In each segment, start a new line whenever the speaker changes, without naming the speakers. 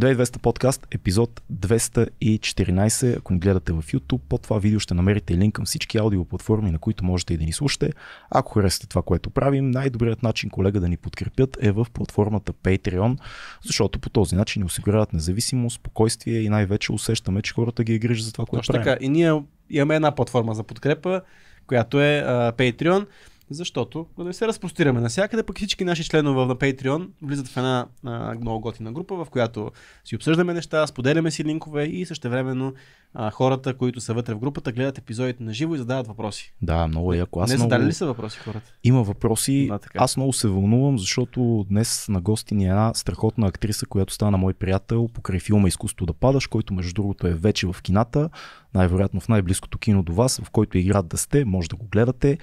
2200 подкаст, епизод 214. Ако ни гледате в YouTube, под това видео ще намерите линк към всички аудиоплатформи, на които можете и да ни слушате. Ако харесате това, което правим, най-добрият начин, колега, да ни подкрепят е в платформата Patreon, защото по този начин ни осигуряват независимост, спокойствие и най-вече усещаме, че хората ги е грижа за това, което Точно правим. така.
И ние имаме една платформа за подкрепа, която е uh, Patreon защото да не се разпростираме навсякъде, пък всички наши членове на Patreon влизат в една а, много готина група, в която си обсъждаме неща, споделяме си линкове и същевременно а, хората, които са вътре в групата, гледат епизодите на живо и задават въпроси.
Да, много е яко. Аз не много... ли са въпроси хората? Има въпроси. Да, така. Аз много се вълнувам, защото днес на гости ни е една страхотна актриса, която стана мой приятел покрай филма Изкуство да падаш, който между другото е вече в кината, най-вероятно в най-близкото кино до вас, в който е играт да сте, може да го гледате.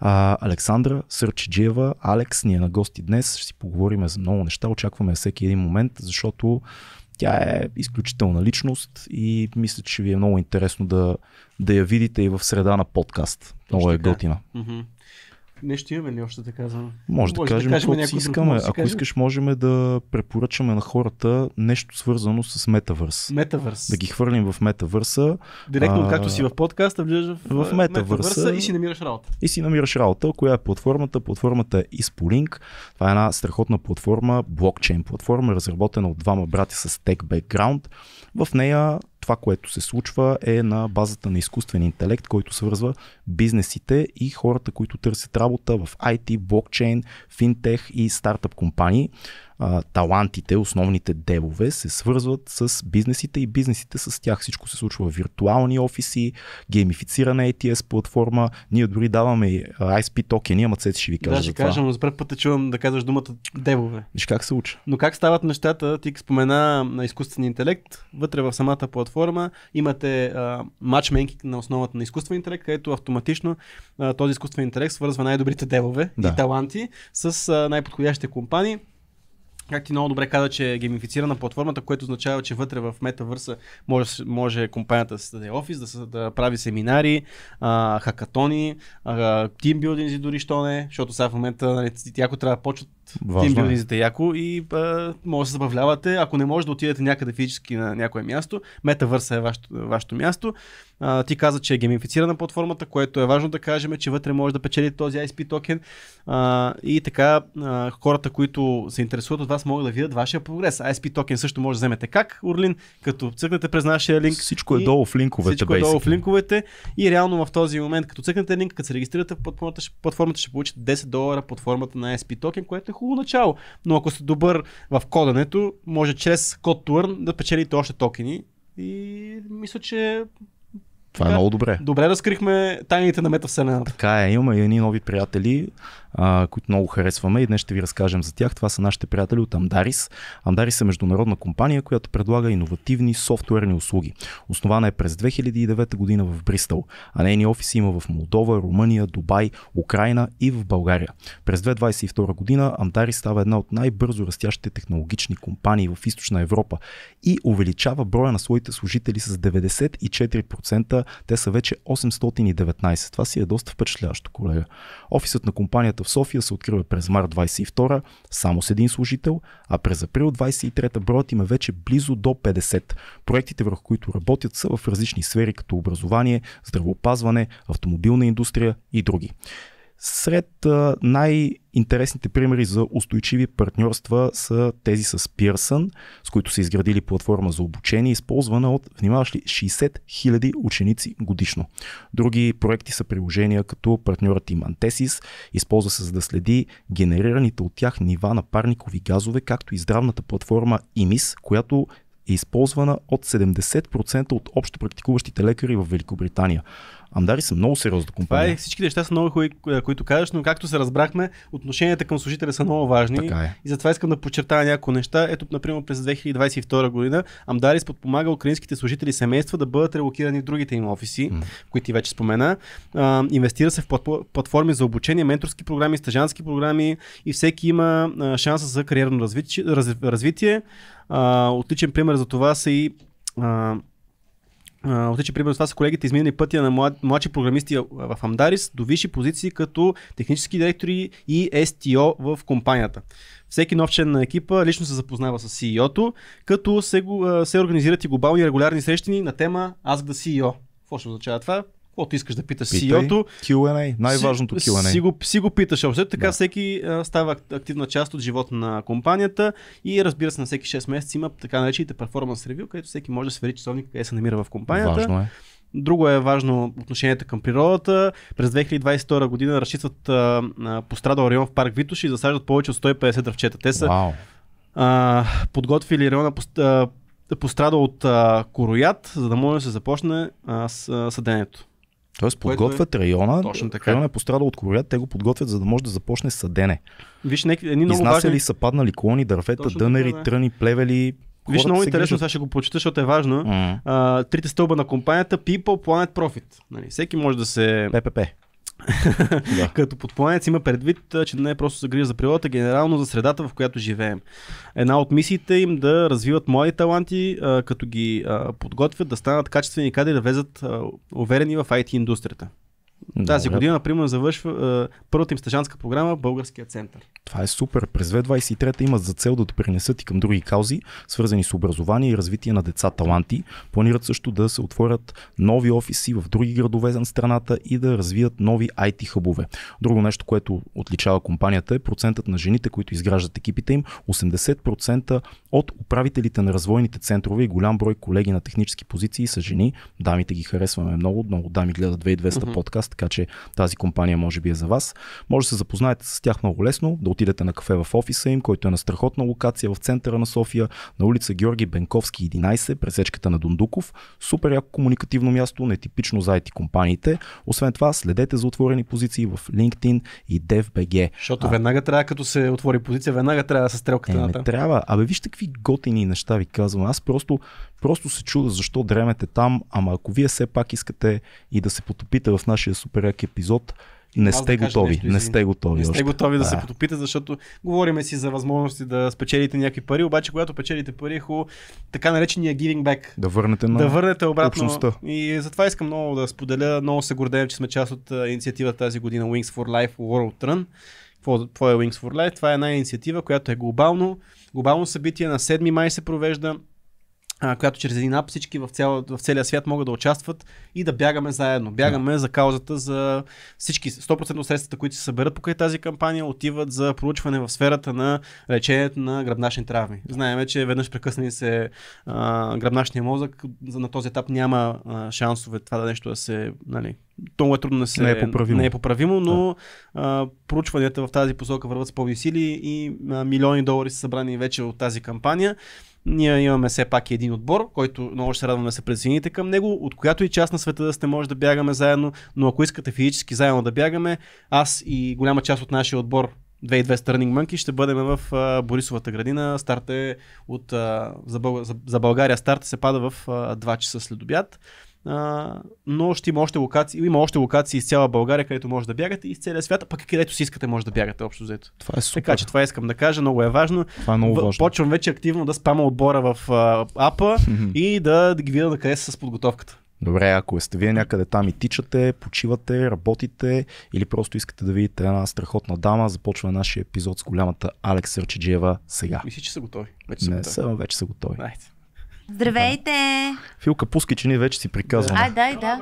А, Александра Сърчиджиева, Алекс ни е на гости днес. Ще си поговорим за много неща. Очакваме всеки един момент, защото тя е изключителна личност и мисля, че ви е много интересно да, да я видите и в среда на подкаст. Много е готина.
Mm-hmm. Нещо имаме ли още да казваме? Може да, да кажем, да кажем каквото си искаме. Друг, Ако искаш,
можем да препоръчаме на хората нещо свързано с метавърс. Метавърс. Да ги хвърлим в метавърса. Директно, а... както си в подкаста, влизаш в, в метавърса и си намираш работа. И си намираш работа. Коя е платформата? Платформата е Ispolink. Това е една страхотна платформа, блокчейн платформа, разработена от двама брати с tech бекграунд. В нея това, което се случва е на базата на изкуствен интелект, който свързва бизнесите и хората, които търсят работа в IT, блокчейн, финтех и стартъп компании. талантите, основните девове се свързват с бизнесите и бизнесите с тях. Всичко се случва в виртуални офиси, геймифицирана ATS платформа. Ние дори даваме ISP токени, ама Цец ще ви кажа. Да, ще кажа,
но за първ път чувам да казваш думата девове.
Виж как се учи.
Но как стават нещата? Ти спомена на изкуствен интелект. Вътре в самата платформа платформа, имате а, матчмейкинг на основата на изкуствен интелект, където автоматично а, този изкуствен интелект свързва най-добрите девове да. и таланти с а, най-подходящите компании. Как ти много добре каза, че е геймифицирана платформата, което означава, че вътре в метавърса може, може компанията да се даде офис, да, се, да прави семинари, а, хакатони, тимбилдинзи дори що не, защото сега в момента нали, тя ако трябва да почват е. Тимбилдинзите яко и а, може да се забавлявате. Ако не може да отидете някъде физически на някое място, метавърса е вашето, вашето място. А, ти каза, че е геймифицирана платформата, което е важно да кажем, че вътре може да печелите този ISP токен. А, и така а, хората, които се интересуват от вас, могат да видят вашия прогрес. ISP токен също може да вземете как, Орлин, като цъкнете през нашия линк. Всичко е долу в линковете. Всичко е долу в линковете. И реално в този момент, като цъкнете линк, като се регистрирате в платформата, платформата ще получите 10 долара под формата на ISP токен, което е хубаво начало. Но ако сте добър в кодането, може чрез CodeTurn да печелите още токени. И мисля, че
това е така, е много добре. Добре разкрихме тайните на метавселената. Така е, имаме едни нови приятели а, които много харесваме и днес ще ви разкажем за тях. Това са нашите приятели от Амдарис. Амдарис е международна компания, която предлага иновативни софтуерни услуги. Основана е през 2009 година в Бристъл, а нейни офиси има в Молдова, Румъния, Дубай, Украина и в България. През 2022 година Амдарис става една от най-бързо растящите технологични компании в източна Европа и увеличава броя на своите служители с 94%. Те са вече 819. Това си е доста впечатляващо, колега. Офисът на компанията в София се открива през март 22 само с един служител, а през април 23 броят им е вече близо до 50. Проектите, върху които работят, са в различни сфери като образование, здравеопазване, автомобилна индустрия и други. Сред най-интересните примери за устойчиви партньорства са тези с Pearson, с които са изградили платформа за обучение, използвана от, внимаваш ли, 60 000 ученици годишно. Други проекти са приложения като партньорът им Antesis, използва се за да следи генерираните от тях нива на парникови газове, както и здравната платформа IMIS, която е използвана от 70% от общо практикуващите лекари в Великобритания. Амдари са много сериозна компания. Това
е, всички неща са много хубави, които казваш, но както се разбрахме, отношенията към служителя са много важни. Така е. И затова искам да подчертая някои неща. Ето, например, през 2022 година Амдарис подпомага украинските служители и семейства да бъдат релокирани в другите им офиси, mm. които ти вече спомена. А, инвестира се в платформи за обучение, менторски програми, стажански програми и всеки има шанса за кариерно развитие. развитие. А, отличен пример за това са и а, Отличен примерно това са колегите изминали пътя на млад, младши програмисти в Амдарис до висши позиции като технически директори и STO в компанията. Всеки нов член на екипа лично се запознава с CEO-то, като се, се организират и глобални регулярни срещи на тема Ask the CEO. Какво ще означава това? Каквото искаш да питаш CEO-то.
Q&A, най-важното Q&A. Си, си,
го, си го питаш. Общо така да. всеки а, става активна част от живота на компанията и разбира се на всеки 6 месеца има така наречените перформанс ревю, където всеки може да свери часовник къде се намира в компанията. Важно е. Друго е важно отношението към природата. През 2022 година разчистват а, а, пострадал район в парк Витош и засаждат повече от 150 дравчета. Те са wow. а, подготвили района пострадал от а, короят, за да може да се започне а, с, а, съдението. Тоест подготвят е... района, Точно така. района е
пострадал от коровят, те го подготвят, за да може да започне съдене.
Виж, неки, едни много Изнасяли важни... са паднали клони, дървета, Точно дънери, така, да. тръни,
плевели, Виж, много интересно, сега ще
го почита, защото е важно. Mm. А, трите стълба на компанията People, Planet, Profit. Нали, всеки може да се... ППП. Като подпланец има предвид, че не е просто загрижа за природата, генерално за средата, в която живеем. Една от мисиите им да развиват млади таланти, като ги подготвят да станат качествени кадри, да влезат уверени в IT индустрията. Тази година, например, завършва е, първата им стажанска програма Българския център.
Това е супер. През 2023 имат за цел да допринесат и към други каузи, свързани с образование и развитие на деца таланти. Планират също да се отворят нови офиси в други градове на страната и да развият нови IT хъбове. Друго нещо, което отличава компанията е процентът на жените, които изграждат екипите им. 80% от управителите на развойните центрове и голям брой колеги на технически позиции са жени. Дамите ги харесваме много, много дами гледат 2200 mm-hmm. подкаст така че тази компания може би е за вас. Може да се запознаете с тях много лесно, да отидете на кафе в офиса им, който е на страхотна локация в центъра на София, на улица Георги Бенковски 11, пресечката на Дундуков. Супер яко комуникативно място, нетипично за IT компаниите. Освен това, следете за отворени позиции в LinkedIn и DevBG.
Защото а... веднага трябва, като се отвори позиция, веднага трябва да се стрелката. Е, на
трябва. Абе, вижте какви готини неща ви казвам. Аз просто Просто се чуда защо дремете там, ама ако вие все пак искате и да се потопите в нашия суперяк епизод, не сте, да готови, нещо, не сте готови. Не сте още. готови да, да се
потопите, защото говориме си за възможности да спечелите някакви пари, обаче когато печелите пари, е хубаво, така наречения giving back.
Да върнете на да върнете обратно. Общността.
И затова искам много да споделя, много се гордеем, че сме част от инициативата тази година Wings for Life World Run. Какво е Wings for Life? Това е една инициатива, която е глобално, глобално събитие на 7 май се провежда а, която чрез един ап всички в, цял, в целия свят могат да участват и да бягаме заедно. Бягаме yeah. за каузата, за всички 100% средствата, които се съберат покрай тази кампания, отиват за проучване в сферата на лечението на гръбначни травми. Знаеме, че веднъж прекъснали се а, гръбначния мозък, на този етап няма а, шансове това да нещо да се нали, много е трудно да се. Не е поправимо. Не е поправимо но да. а, проучванията в тази посока върват с пълни сили и а, милиони долари са събрани вече от тази кампания. Ние имаме все пак един отбор, който много ще се радваме да се присъедините към него, от която и част на света да сте може да бягаме заедно, но ако искате физически заедно да бягаме, аз и голяма част от нашия отбор 2200 Running Monkey ще бъдем в а, Борисовата градина. Старт е от, а, за, за България старт се пада в а, 2 часа след обяд. А, но ще има още локации, има още локации из цяла България, където може да бягате и из целия свят, пък където си искате може да бягате общо взето. Това е супер. Така че това искам да кажа, много е важно. Това е много важно. почвам вече активно да спама отбора в а, апа и да, да ги видя на къде са с подготовката.
Добре, ако сте вие някъде там и тичате, почивате, работите или просто искате да видите една страхотна дама, започва нашия епизод с голямата Алекс Сърчеджиева сега. Мисля, че са готови. Вече са Не, готови. Са, вече са готови. Дайте.
Здравейте! Да.
Филка, пускай, че ние вече си приказваме. Ай,
дай, да.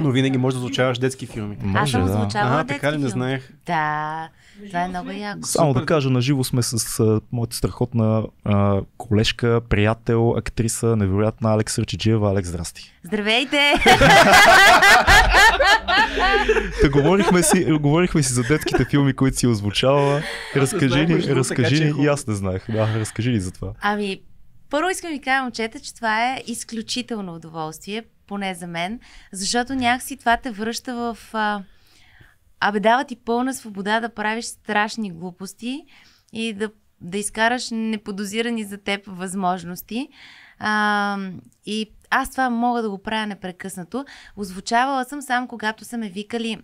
Но винаги може да звучаваш детски филми. Може, Аз съм да. звучавала Ага, така ли не знаех?
Да, това е много яко. Само да
кажа, наживо сме с а, моята страхотна а, колежка, приятел, актриса, невероятна Алекс Ръчеджиева. Алекс, здрасти.
Здравейте!
Та говорихме си, говорихме си за детските филми, които си е озвучавала. Разкажи ни, е разкажи ни, и аз не знаех. Да, разкажи ни за това.
Ами, първо искам ви кажа, момчета, че това е изключително удоволствие, поне за мен, защото някакси това те връща в... А, абе, дава ти пълна свобода да правиш страшни глупости и да, да изкараш неподозирани за теб възможности. А, и аз това мога да го правя непрекъснато. Озвучавала съм сам, когато са ме викали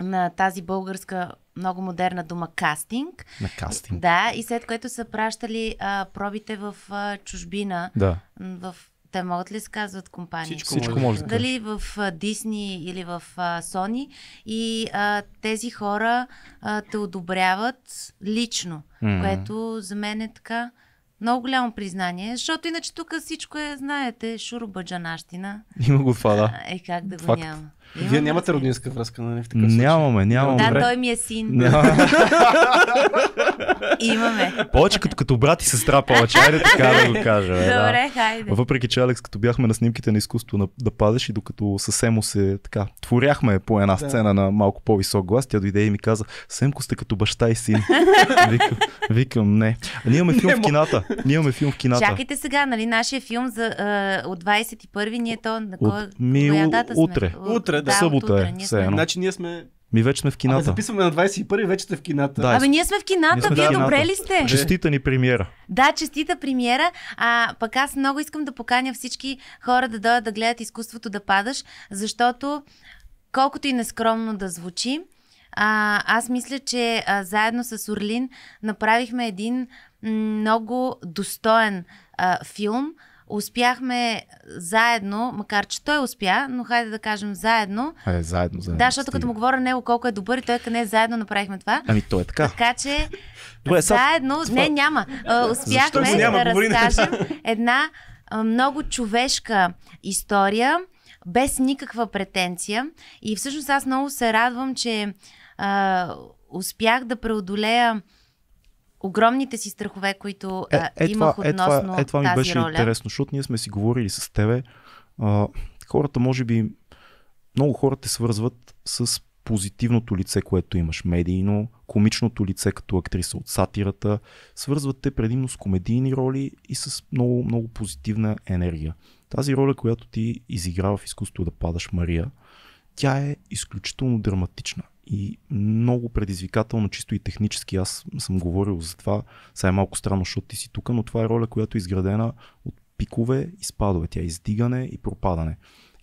на тази българска много модерна дума кастинг. На кастинг. Да, и след което са пращали а, пробите в а, чужбина. Да. В те могат ли се казват компании? Всичко, Всичко може. Да. Дали в Дисни или в а, И а, тези хора а, те одобряват лично, mm-hmm. което за мен е така много голямо признание, защото иначе тук всичко е, знаете, шурубаджанащина. Има го това, да. Е, как да го Факт.
няма.
Нямам Вие нямате роднинска връзка, нали? В
такъв нямаме, нямаме. Да, той ми е син. Имаме. Повече като, като брат и сестра, повече. Айде така да го кажа. Бе, Добре, да. хайде. Въпреки, че Алекс, като бяхме на снимките на изкуство на, да падаш и докато съвсем се така творяхме по една сцена да. на малко по-висок глас, тя дойде и ми каза, Семко сте като баща и син. викам, викам, не. А, ние имаме филм не, в кината. Ние имаме филм в кината. Чакайте
сега, нали, нашия филм за, а, от 21-ви, ние то на кой, от, ми, коя дата сме? Утре.
Утре,
да. Събота е. Значи ние сме ми вече сме в кината. Абе, записваме на 21 и вече сте в кината. Да, Абе, ние сме в кината, сме вие кината. добре ли сте? Честита ни премиера.
Да, честита премиера. А пък аз много искам да поканя всички хора да дойдат да гледат изкуството да падаш, защото колкото и нескромно да звучи, а, аз мисля, че а, заедно с Орлин направихме един много достоен а, филм, успяхме заедно, макар че той успя, но хайде да кажем заедно.
Е, заедно, заедно. Да, защото
стига. като му говоря него е колко е добър и той къде е, заедно направихме това.
Ами то е така.
Така че
Добре, заедно, това... не
няма, а, успяхме да, няма, да говори, нали? разкажем не. една а, много човешка история, без никаква претенция. И всъщност аз много се радвам, че а, успях да преодолея огромните си страхове, които е, е, имах е, това, относно е, това, е, това ми тази беше роля. интересно,
защото ние сме си говорили с тебе. А, хората, може би, много хора те свързват с позитивното лице, което имаш медийно, комичното лице като актриса от сатирата. Свързват те предимно с комедийни роли и с много, много позитивна енергия. Тази роля, която ти изиграва в изкуството да падаш, Мария, тя е изключително драматична и много предизвикателно, чисто и технически. Аз съм говорил за това. Сега е малко странно, защото ти си тук, но това е роля, която е изградена от пикове и спадове. Тя е издигане и пропадане.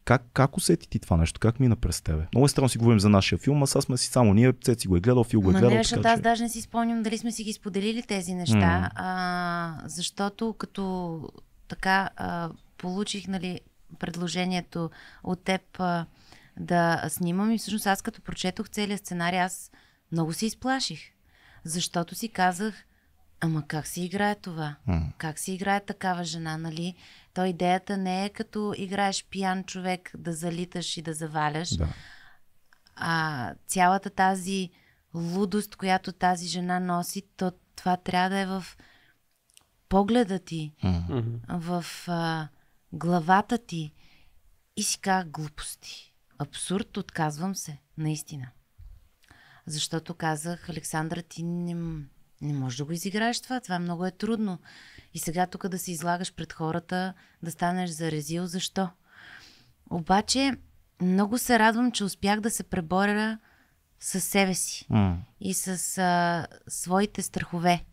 Как, как усети ти това нещо? Как мина е през тебе? Много е странно си говорим за нашия филм, а сега сме си само ние, Цеци го е гледал, Фил го е гледал. Не, защото аз даже
не си спомням дали сме си ги споделили тези неща, mm. а, защото като така а, получих нали, предложението от теб а, да снимам и всъщност аз като прочетох целият сценарий, аз много се изплаших. Защото си казах, ама как се играе това? Mm. Как се играе такава жена, нали? То идеята не е като играеш пиян човек да залиташ и да заваляш. Да. А цялата тази лудост, която тази жена носи, то това трябва да е в погледа ти, mm-hmm. в а, главата ти. И си казах глупости. Абсурд, отказвам се, наистина. Защото казах, Александра, ти не, не можеш да го изиграеш това, това много е трудно. И сега тук да се излагаш пред хората, да станеш зарезил, защо? Обаче, много се радвам, че успях да се преборя със себе си mm. и с а, своите страхове.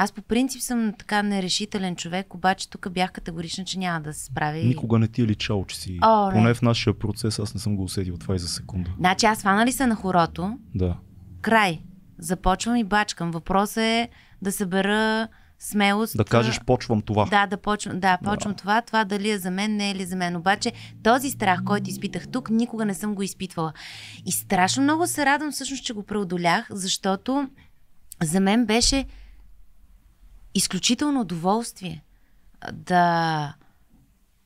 Аз по принцип съм така нерешителен човек, обаче тук бях категорична, че няма да се справи. Никога не ти е личал, че си. О, Поне
в нашия процес аз не съм го усетил това и за секунда.
Значи аз фана ли се на хорото? Да. Край. Започвам и бачкам. Въпросът е да събера смелост. Да кажеш,
почвам това. Да,
да почвам, да, почвам да. това. Това дали е за мен, не е ли за мен. Обаче този страх, който изпитах тук, никога не съм го изпитвала. И страшно много се радвам всъщност, че го преодолях, защото за мен беше изключително удоволствие да,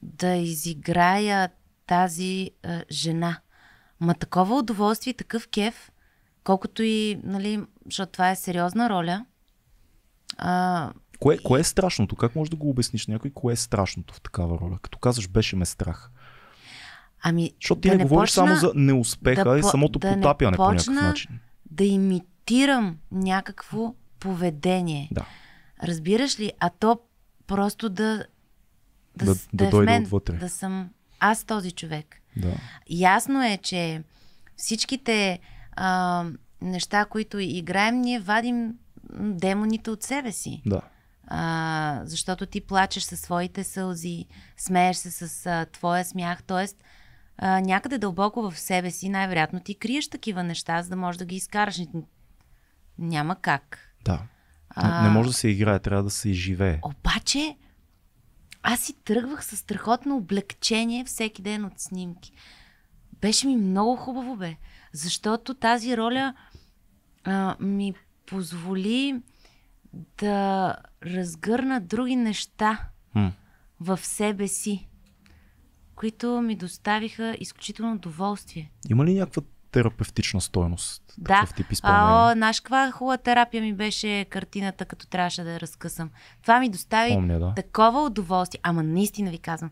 да изиграя тази а, жена. Ма такова удоволствие, такъв кеф, колкото и, нали, защото това е сериозна роля. А,
кое, кое е страшното? Как можеш да го обясниш някой? Кое е страшното в такава роля? Като казваш, беше ме страх. Ами, Защото ти да не, не говориш почна, само за неуспеха да, и е самото да потапяне не по някакъв начин.
Да имитирам някакво поведение. Да. Разбираш ли? А то просто да, да, да, да, да е дойде мен, отвътре. Да съм аз този човек. Да. Ясно е, че всичките а, неща, които играем, ние вадим демоните от себе си. Да. А, защото ти плачеш със своите сълзи, смееш се с а, твоя смях, т.е. някъде дълбоко в себе си най-вероятно ти криеш такива неща, за да можеш да ги изкараш. Няма как.
Да. А... Не, може да се играе, трябва да се изживее.
Обаче, аз си тръгвах със страхотно облегчение всеки ден от снимки. Беше ми много хубаво, бе. Защото тази роля а, ми позволи да разгърна други неща в себе си, които ми доставиха изключително удоволствие.
Има ли някаква терапевтична стойност. Да. Тип а, о,
наш каква хубава терапия ми беше картината, като трябваше да я разкъсам. Това ми достави Помня, да. такова удоволствие. Ама наистина ви казвам.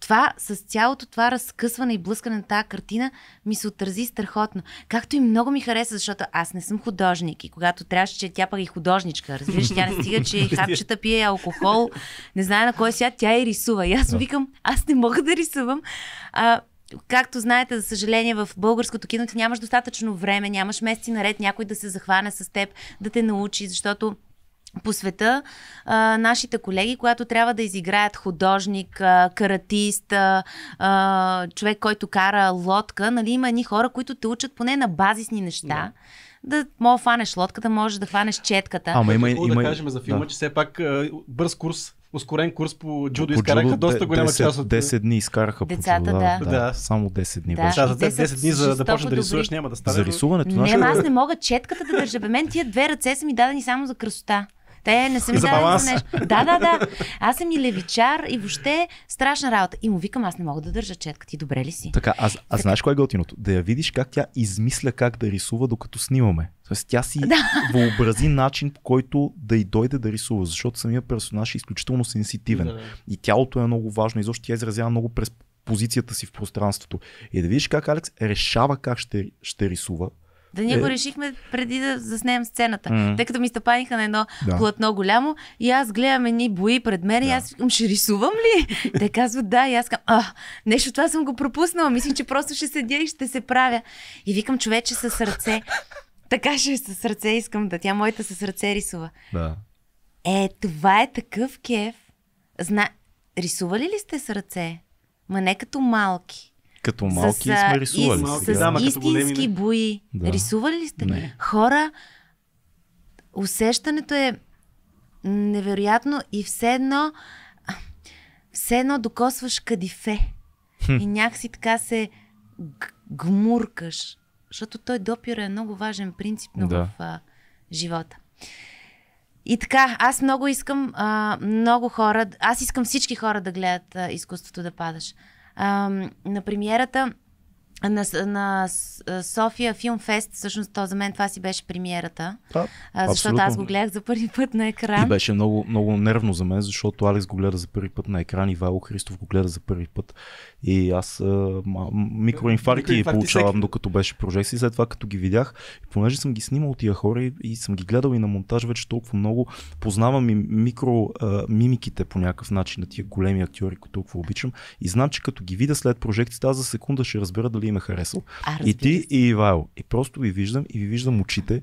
Това, с цялото това разкъсване и блъскане на тази картина ми се отрази страхотно. Както и много ми хареса, защото аз не съм художник и когато трябваше, че тя пък е и художничка, разбираш, тя не стига, че и хапчета пие алкохол, не знае на кой свят, тя и рисува. И аз викам, аз не мога да рисувам. А, както знаете, за съжаление, в българското кино ти нямаш достатъчно време, нямаш месеци наред някой да се захване с теб, да те научи, защото по света а, нашите колеги, когато трябва да изиграят художник, а, каратист, а, а, човек, който кара лодка, нали, има едни хора, които те учат поне на базисни неща. Да. Да мога да фанеш лодката, можеш да хванеш четката. Ама има, е, има, да кажем
за филма, да. че все пак бърз курс ускорен курс по джудо по изкараха джудо, доста голяма 10, част от... 10
дни изкараха Децата, по джудо, да. Да. да. Само 10 дни да, Да, за 10, 10 дни за да почнеш да рисуваш няма да стане. За рисуването. Не, аз не
мога четката да държа. Бе мен тия две ръце са ми дадени само за красота. Те не съм ми дали нещо. Да, да, да. Аз съм и левичар и въобще страшна работа. И му викам, аз не мога да държа четка. Ти добре ли си?
Така, а, а, а знаеш кое е готиното? Да я видиш как тя измисля как да рисува, докато снимаме. Тоест тя си да. въобрази начин, по който да й дойде да рисува, защото самия персонаж е изключително сенситивен. Да, да. И тялото е много важно, изобщо тя изразява много през позицията си в пространството. И да видиш как Алекс решава как ще, ще рисува, да ние е... го
решихме преди да заснем сцената. Mm. Тъй като ми стъпаниха на едно да. платно голямо и аз гледам едни бои пред мен да. и аз викам, ще рисувам ли? Те казват да и аз казвам, а, нещо това съм го пропуснала. Мисля, че просто ще седя и ще се правя. И викам, човече със сърце. Така ще е със сърце искам да. Тя моята със сърце рисува. Да. Е, това е такъв кеф. Зна... Рисували ли сте с ръце? Ма не като малки.
Като малки с, сме рисували. Из, с, да, с истински бои. Да. Рисували ли сте? Не.
Хора, усещането е невероятно и все едно, все едно докосваш кадифе. Хм. И някакси така се гмуркаш. Защото той допира е много важен принцип да. в а, живота. И така, аз много искам а, много хора, аз искам всички хора да гледат а, изкуството да падаш а, на премиерата на, на София Филм Фест, всъщност то за мен това си беше премиерата,
да, а, защото абсолютно. аз го
гледах за първи път на екран. И
беше много, много нервно за мен, защото Алекс го гледа за първи път на екран и Вало Христов го гледа за първи път. И аз а, микроинфаркти, микроинфаркти получавам, докато беше прожекции. След това, като ги видях, и понеже съм ги снимал тия хора и, и съм ги гледал и на монтаж вече толкова много, познавам и микро а, мимиките по някакъв начин на тия големи актьори, които толкова обичам. И знам, че като ги видя след прожекцията, аз за секунда ще разбера дали им е харесал. А, и ти, и Ивайло. И просто ви виждам и ви виждам очите.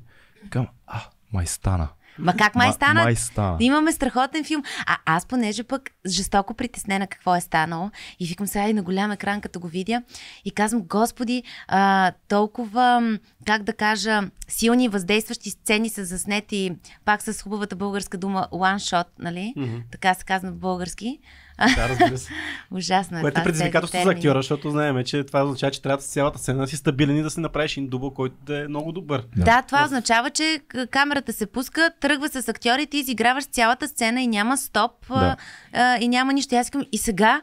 Кам, а, май стана. Ма как май стана? Май стана. Имаме
страхотен филм. А аз, понеже пък жестоко притеснена какво е станало, и викам сега и на голям екран, като го видя, и казвам, Господи, а, толкова, как да кажа, силни въздействащи сцени са заснети пак с хубавата българска дума one shot, нали? Mm-hmm. Така се казва в български. Да, разбира се. Ужасно. Е Което е предизвикателство за актьора,
защото знаем, че това означава, че трябва с цялата сцена си стабилен и да си направиш един дубъл, който да е много добър. Да,
да това означава, че камерата се пуска, тръгва с актьорите, изиграваш цялата сцена и няма стоп да. а, и няма нищо. Аз искам и сега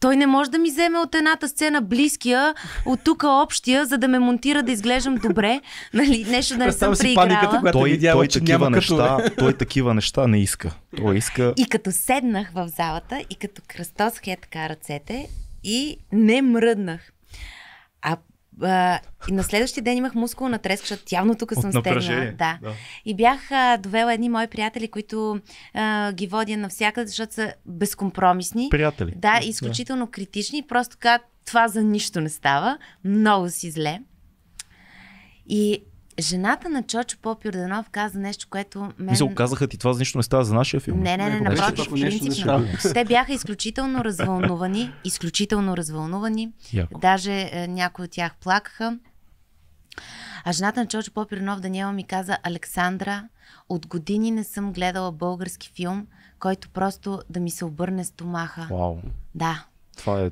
той не може да ми вземе от едната сцена близкия, от тук общия, за да ме монтира да изглеждам добре. Нали, нещо да не съм преиграла. Паниката, той,
той, такива неща, като... той такива неща не иска. Той иска... И
като седнах в залата и като кръстосах я така ръцете и не мръднах. А а, и на следващия ден имах мускулна треска, защото явно тук съм стегнала. Да. да. И бях а, довела едни мои приятели, които а, ги водя навсякъде, защото са безкомпромисни.
Приятели. Да, изключително
да. критични. Просто така това за нищо не става. Много си зле. И Жената на Чочо Поп Юрданов каза нещо, което мен... Мисля,
казаха ти това за нищо не става за нашия филм. Не, не, не, напротив, принципно. Те
бяха изключително развълнувани, изключително развълнувани. Яко. Даже е, някои от тях плакаха. А жената на Чочо Поп Юрданов Даниела ми каза, Александра, от години не съм гледала български филм, който просто да ми се обърне стомаха.
Вау. Да. Това е...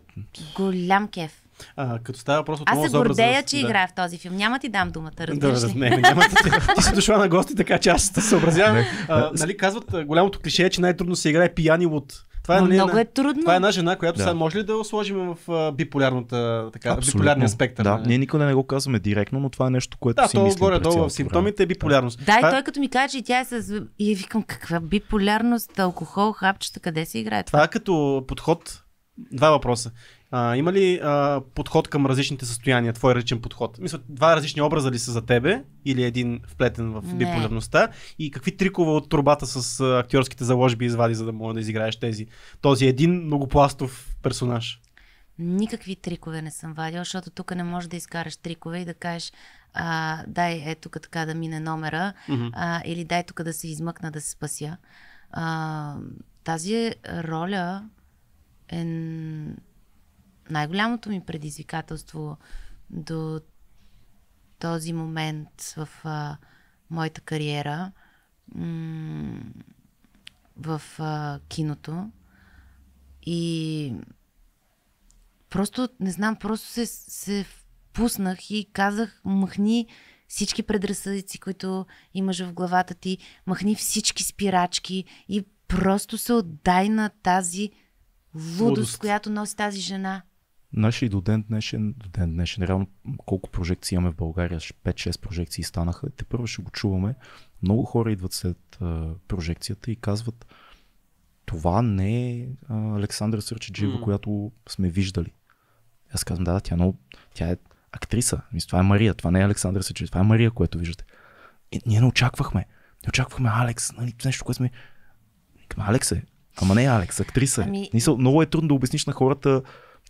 Голям
кеф.
А, като става въпрос отново Аз се гордея, че да. играя
в този филм. Няма ти дам думата, разбираш да, ли? Не, не, няма ти, ти си
дошла на гости, така че аз се съобразявам. нали, казват голямото клише, е, че най-трудно се играе пияни от това е, нали, много е трудно. Това е една жена, която да. сега може ли да сложим в а, биполярната, така, Абсолютно. биполярния спектър? Да, нали? ние
никога не го казваме директно, но това е нещо, което да, си мислим. Да, то горе-долу в симптомите е биполярност. Да, това... и е той
като ми каже, че тя е с... И викам, каква биполярност, алкохол, хапчета, къде се играе това?
Това е като подход, два въпроса. А, има ли а, подход към различните състояния, твой различен подход? Мисля, два различни образа ли са за тебе или един вплетен в биполярността? И какви трикове от турбата с актьорските заложби извади, за да може да изиграеш тези, този един многопластов персонаж?
Никакви трикове не съм вадила, защото тук не можеш да изкараш трикове и да кажеш а, дай е тук така да мине номера mm-hmm. а, или дай тук да се измъкна да се спася. А, тази роля е най-голямото ми предизвикателство до този момент в а, моята кариера м- в а, киното. И просто, не знам, просто се, се впуснах и казах, махни всички предразсъдици, които имаш в главата ти, махни всички спирачки и просто се отдай на тази лудост, лудост. която носи тази жена.
Наши и до ден днешен, до ден днешен, реално колко прожекции имаме в България, 5-6 прожекции станаха, те първо ще го чуваме. Много хора идват след а, прожекцията и казват, това не е а, Александра Сърчеджива, mm. която сме виждали. Аз казвам, да, тя, е но, тя е актриса. Мисля, това е Мария, това не е Александра Сърчеджива, това е Мария, което виждате. И ние не очаквахме. Не очаквахме Алекс, нали, е нещо, което сме... Алекс е. Ама не е Алекс, актриса е. Ами... много е трудно да обясниш на хората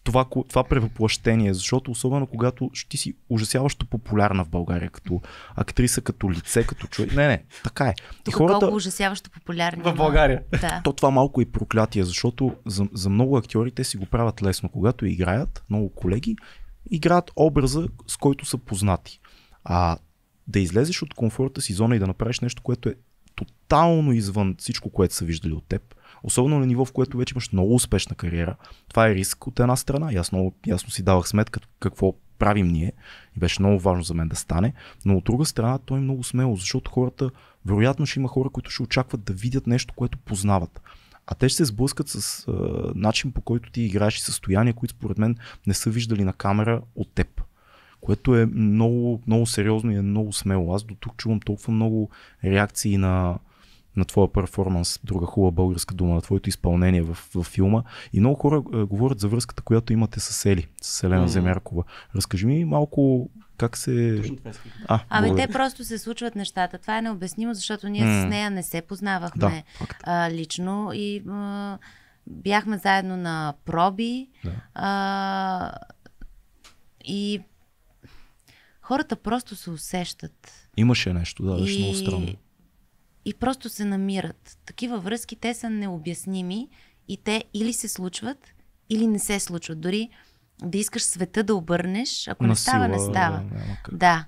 това, това превъплъщение, защото особено когато ти си ужасяващо популярна в България като актриса, като лице, като човек. Не, не, така е. Тук хората... колко
ужасяващо популярни. В България. Да.
То това малко е и проклятие, защото за, за много актьори те си го правят лесно. Когато играят, много колеги, играят образа, с който са познати. А да излезеш от комфорта си зона и да направиш нещо, което е тотално извън всичко, което са виждали от теб, Особено на ниво, в което вече имаш много успешна кариера. Това е риск от една страна. аз много ясно си давах сметка какво правим ние. И беше много важно за мен да стане. Но от друга страна, той е много смело, защото хората, вероятно ще има хора, които ще очакват да видят нещо, което познават. А те ще се сблъскат с начин по който ти играеш и състояния, които според мен не са виждали на камера от теб което е много, много сериозно и е много смело. Аз до тук чувам толкова много реакции на на твоя перформанс, друга хубава българска дума, на твоето изпълнение в, в филма. И много хора е, говорят за връзката, която имате с Ели, с Елена mm-hmm. Земяркова. Разкажи ми малко как се... А, Абе, те
просто се случват нещата. Това е необяснимо, защото ние mm. с нея не се познавахме да, а, лично и а, бяхме заедно на проби да. а, и хората просто се усещат.
Имаше нещо, да, беше и... много странно
и просто се намират. Такива връзки, те са необясними и те или се случват, или не се случват. Дори да искаш света да обърнеш, ако на не става, сила, не става. Да. да.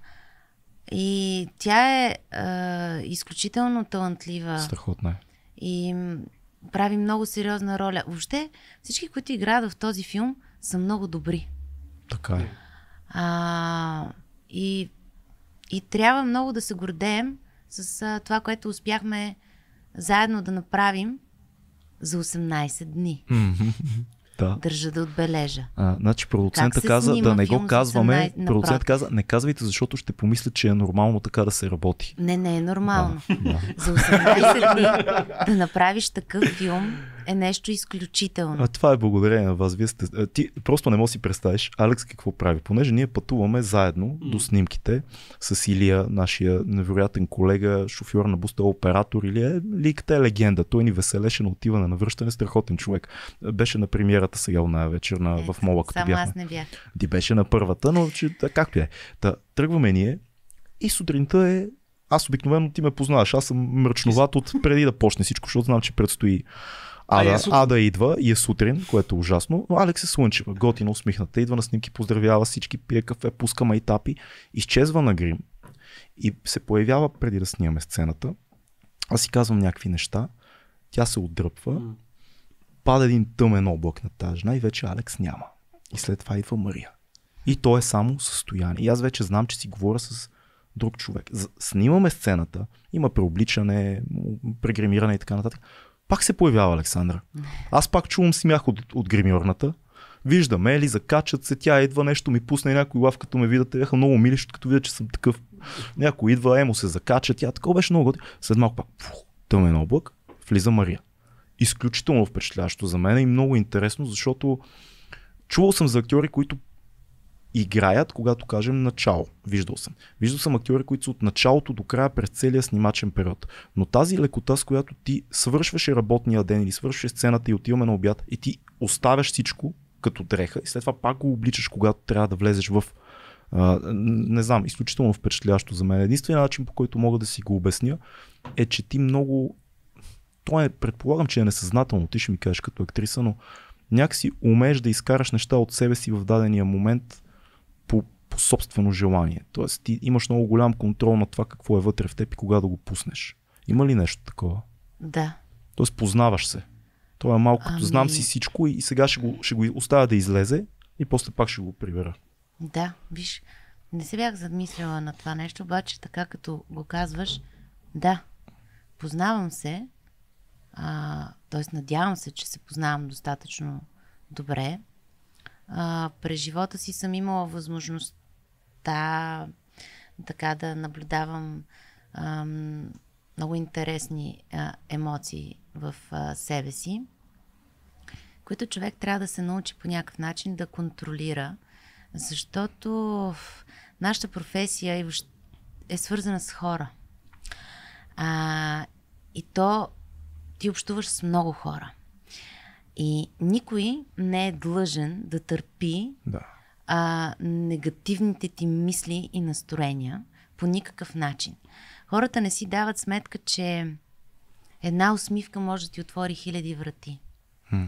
И тя е, е изключително талантлива. Страхотна е. И прави много сериозна роля. Въобще всички, които играят в този филм, са много добри. Така е. А, и, и трябва много да се гордеем, с а, това, което успяхме заедно да направим за 18 дни. Да. Държа да отбележа.
А, значи продуцента каза да не го казваме. Продуцент каза не казвайте, защото ще помисля, че е нормално така да се работи.
Не, не е нормално. Да, да. За 18 дни да направиш такъв филм е нещо изключително. А
това е благодарение на вас. Вие сте, ти просто не можеш си представиш Алекс какво прави. Понеже ние пътуваме заедно mm. до снимките с Илия, нашия невероятен колега, шофьор на буста, оператор или е, ликта е легенда. Той ни веселеше на отиване на връщане. Страхотен човек. Беше на премиерата сега на вечер на, е, в Мола, като Само бяхме. аз не бях. Ти беше на първата, но че, да, както е. Та, тръгваме ние и сутринта е аз обикновено ти ме познаваш. Аз съм мръчноват от преди да почне всичко, защото знам, че предстои Ада, е Ада идва и е сутрин, което е ужасно, но Алекс е слънчева, готина, усмихната, идва на снимки, поздравява всички, пие кафе, пуска майтапи, изчезва на грим и се появява преди да снимаме сцената. Аз си казвам някакви неща, тя се отдръпва, mm. пада един тъмен облак на тази жена и вече Алекс няма. И след това идва Мария. И то е само състояние. И аз вече знам, че си говоря с друг човек. Снимаме сцената, има преобличане, прегремиране и така нататък. Пак се появява Александра. Аз пак чувам смях от, от гримьорната. Виждаме Ели, закачат се, тя идва, нещо ми пусне, някой лав, като ме видят, бяха много мили, като видя, че съм такъв. Някой идва, емо се закача, тя така беше много. След малко пак фух, тъмен облак, влиза Мария. Изключително впечатляващо за мен и много интересно, защото чувал съм за актьори, които играят, когато кажем начало. Виждал съм. Виждал съм актьори, които са от началото до края през целия снимачен период. Но тази лекота, с която ти свършваше работния ден или свършваше сцената и отиваме на обяд и ти оставяш всичко като дреха и след това пак го обличаш, когато трябва да влезеш в а, не знам, изключително впечатляващо за мен. Единственият начин, по който мога да си го обясня, е, че ти много. То е, предполагам, че е несъзнателно, ти ще ми кажеш като актриса, но някакси умееш да изкараш неща от себе си в дадения момент, по, по собствено желание. Тоест ти имаш много голям контрол на това какво е вътре в теб и кога да го пуснеш. Има ли нещо такова? Да. Тоест познаваш се. Това е малко, ами... знам си ами- всичко и, сега ще го, ще го оставя да излезе и после пак ще го прибера.
Да, виж, не се бях задмислила на това нещо, обаче така като го казваш, да, познавам се, т.е. надявам се, че се познавам достатъчно добре, а, през живота си съм имала възможността така да наблюдавам а, много интересни а, емоции в а, себе си, които човек трябва да се научи по някакъв начин да контролира, защото нашата професия е свързана с хора. А, и то ти общуваш с много хора. И никой не е длъжен да търпи да. А, негативните ти мисли и настроения по никакъв начин. Хората не си дават сметка, че една усмивка може да ти отвори хиляди врати. Хм.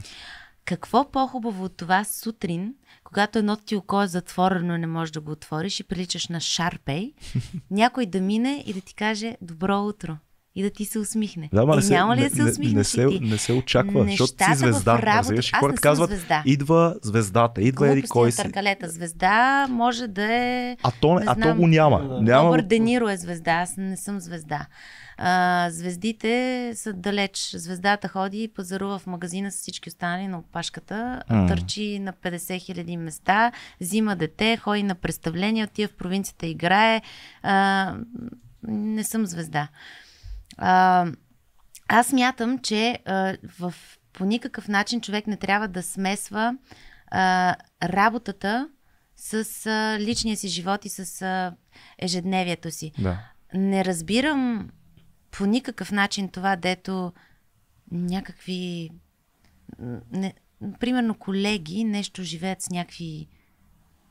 Какво по-хубаво от това сутрин, когато едно ти око е затворено и не можеш да го отвориш и приличаш на шарпей, някой да мине и да ти каже добро утро и да ти се усмихне. Да, ма, е, не се, няма ли не, да се усмихне? не, се, не се очаква, защото си звезда. В работа, аз хората е? казват, звезда.
идва звездата, идва еди кой е си.
Търкалета. Звезда може да е...
А то, не, не а знам, то го няма. Да. няма. Добър
Дениро е звезда, аз не съм звезда. А, звездите са далеч. Звездата ходи и пазарува в магазина с всички останали на опашката, mm. търчи на 50 хиляди места, взима дете, ходи на представления, отива в провинцията, играе. А, не съм звезда. А, аз мятам, че а, в, по никакъв начин човек не трябва да смесва а, работата с а, личния си живот и с а, ежедневието си. Да. Не разбирам по никакъв начин това, дето някакви. Не, примерно колеги нещо живеят с някакви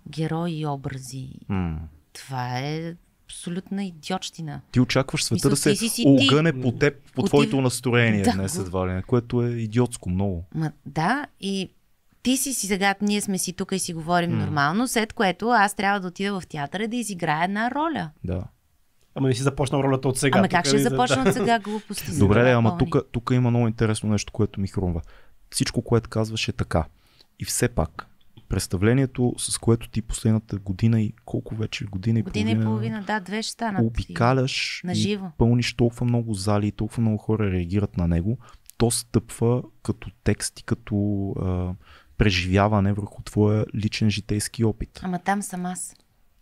герои и образи. Mm. Това е абсолютна идиотщина.
Ти очакваш света Мисъл, да си, се огъне по теб, по отив... твоето настроение да, днес едва ли, което е идиотско много. Ма,
да, и ти си си сега, ние сме си тук и си говорим м нормално, след което аз трябва да отида в театъра да изиграя една роля.
Да. Ама не си започнал ролята от сега. Ама как ще е започна от сега глупости?
Добре, да, ама тук има много интересно нещо, което ми хрумва. Всичко, което казваш е така. И все пак, представлението, с което ти последната година и колко вече година и година половина. Година и половина, да, две ще станат. Обикаляш на живо. И пълниш толкова много зали и толкова много хора реагират на него. То стъпва като текст и като а, преживяване върху твоя личен житейски опит.
Ама там съм аз.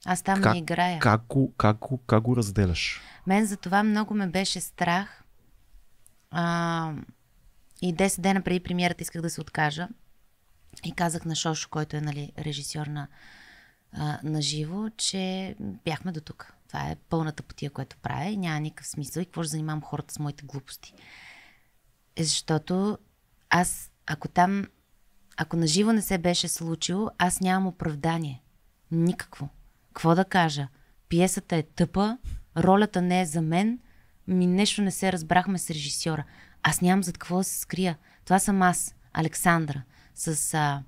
Аз там как, не играя. Как
го, как, го, как го разделяш?
Мен за това много ме беше страх. А, и 10 дена преди премиерата исках да се откажа, и казах на Шошо, който е нали, режисьор на, а, на живо, че бяхме до тук. Това е пълната потия, което правя и няма никакъв смисъл. И какво ще занимавам хората с моите глупости? Е, защото аз, ако там, ако на живо не се беше случило, аз нямам оправдание. Никакво. Какво да кажа? Пиесата е тъпа, ролята не е за мен, ми нещо не се разбрахме с режисьора. Аз нямам зад какво да се скрия. Това съм аз, Александра с а,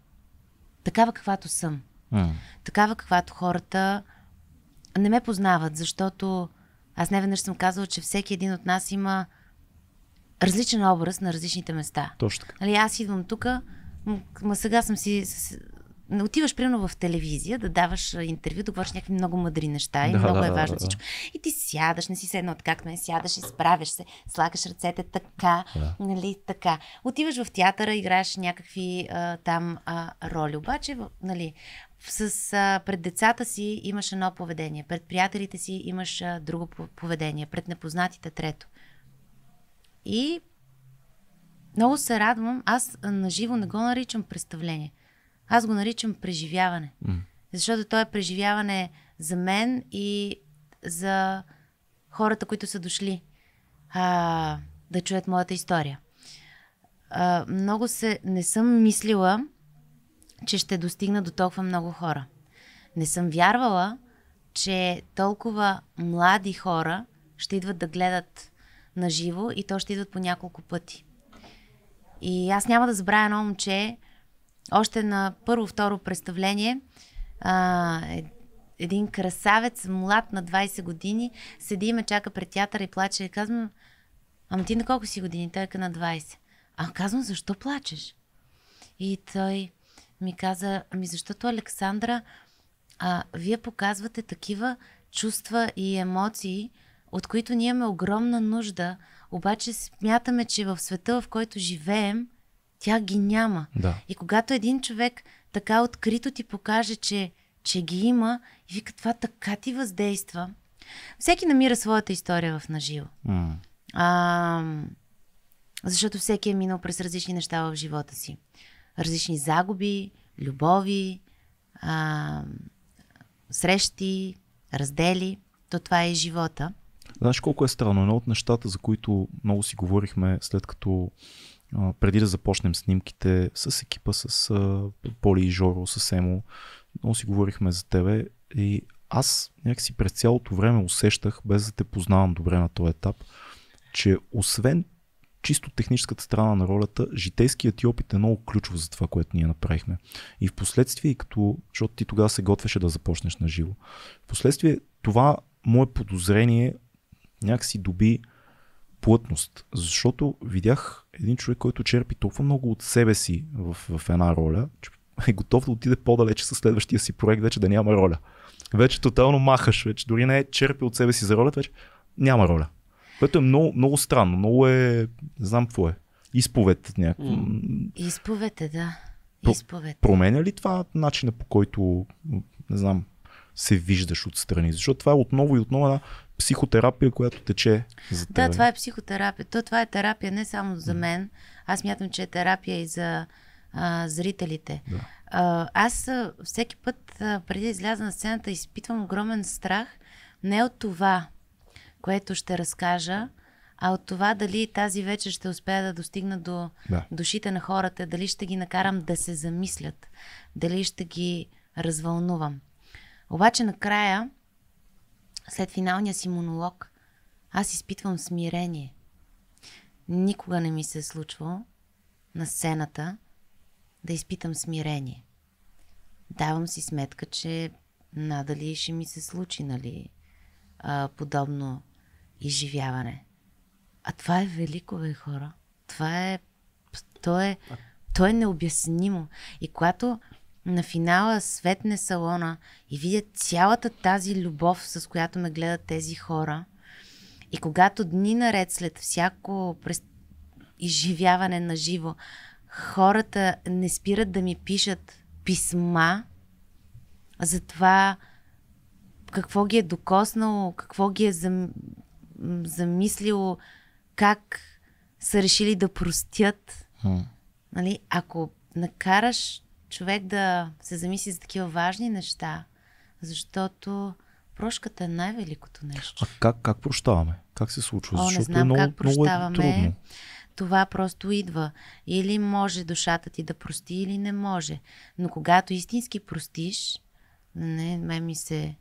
такава каквато съм. Mm. Такава каквато хората не ме познават, защото аз не веднъж съм казала, че всеки един от нас има различен образ на различните места. Точно така. Нали, аз идвам тук, ма сега съм си с отиваш примерно в телевизия да даваш интервю, да говориш някакви много мъдри неща и да, много да, е важно да, всичко. И ти сядаш, не си седна от както мен, нали, сядаш, справяш се, слагаш ръцете така, да. нали, така. Отиваш в театъра, играеш някакви а, там а, роли. Обаче, нали, с, а, пред децата си имаш едно поведение, пред приятелите си имаш а, друго поведение, пред непознатите трето. И много се радвам, аз наживо не го наричам представление. Аз го наричам преживяване. Mm. Защото то е преживяване за мен и за хората, които са дошли а, да чуят моята история. А, много се не съм мислила, че ще достигна до толкова много хора. Не съм вярвала, че толкова млади хора ще идват да гледат на живо и то ще идват по няколко пъти. И аз няма да забравя едно момче, още на първо-второ представление а, е, един красавец, млад на 20 години, седи и ме чака пред театъра и плаче. И казвам, ама ти на колко си години? Той е на 20. А казвам, защо плачеш? И той ми каза, ами защото Александра, а, вие показвате такива чувства и емоции, от които ние имаме огромна нужда, обаче смятаме, че в света, в който живеем, тя ги няма. Да. И когато един човек така открито ти покаже, че, че ги има, и вика това така ти въздейства, всеки намира своята история в наживо. Mm. А, защото всеки е минал през различни неща в живота си. Различни загуби, любови, а, срещи, раздели. То това е живота.
Знаеш колко е странно? Едно от нещата, за които много си говорихме след като преди да започнем снимките с екипа, с а, Поли и Жоро, с Емо, много си говорихме за тебе и аз някакси през цялото време усещах, без да те познавам добре на този етап, че освен чисто техническата страна на ролята, житейският ти опит е много ключов за това, което ние направихме. И в последствие, като, защото ти тогава се готвеше да започнеш на живо, в последствие това мое подозрение някакси доби плътност. Защото видях един човек, който черпи толкова много от себе си в, в една роля, че е готов да отиде по-далече с следващия си проект, вече да няма роля. Вече тотално махаш, вече дори не е черпи от себе си за ролята, вече няма роля. Което е много, много странно, много е, не знам какво е, изповед някакво.
Изповед е, да. Изповед.
Променя ли това начина по който, не знам, се виждаш отстрани? Защото това е отново и отново една психотерапия, която тече за теб. Да, това
е психотерапия. То, това е терапия не само за мен. Аз мятам, че е терапия и за а, зрителите. Да. А, аз всеки път, а, преди да изляза на сцената, изпитвам огромен страх не от това, което ще разкажа, а от това дали тази вечер ще успея да достигна до да. душите на хората, дали ще ги накарам да се замислят, дали ще ги развълнувам. Обаче накрая след финалния си монолог, аз изпитвам смирение. Никога не ми се е случвало на сцената да изпитам смирение. Давам си сметка, че надали ще ми се случи, нали, а, подобно изживяване. А това е велико, бе, хора. Това е... То е, то е необяснимо. И когато на финала светне салона и видя цялата тази любов, с която ме гледат тези хора. И когато дни наред след всяко през... изживяване на живо, хората не спират да ми пишат писма за това какво ги е докоснало, какво ги е зам... замислило, как са решили да простят. Хм. Нали? Ако накараш човек да се замисли за такива важни неща, защото прошката е най-великото
нещо. А как, как прощаваме? Как се случва? О, защото не знам е много, как прощаваме. Много е трудно.
Това просто идва. Или може душата ти да прости, или не може. Но когато истински простиш, не, ме ми се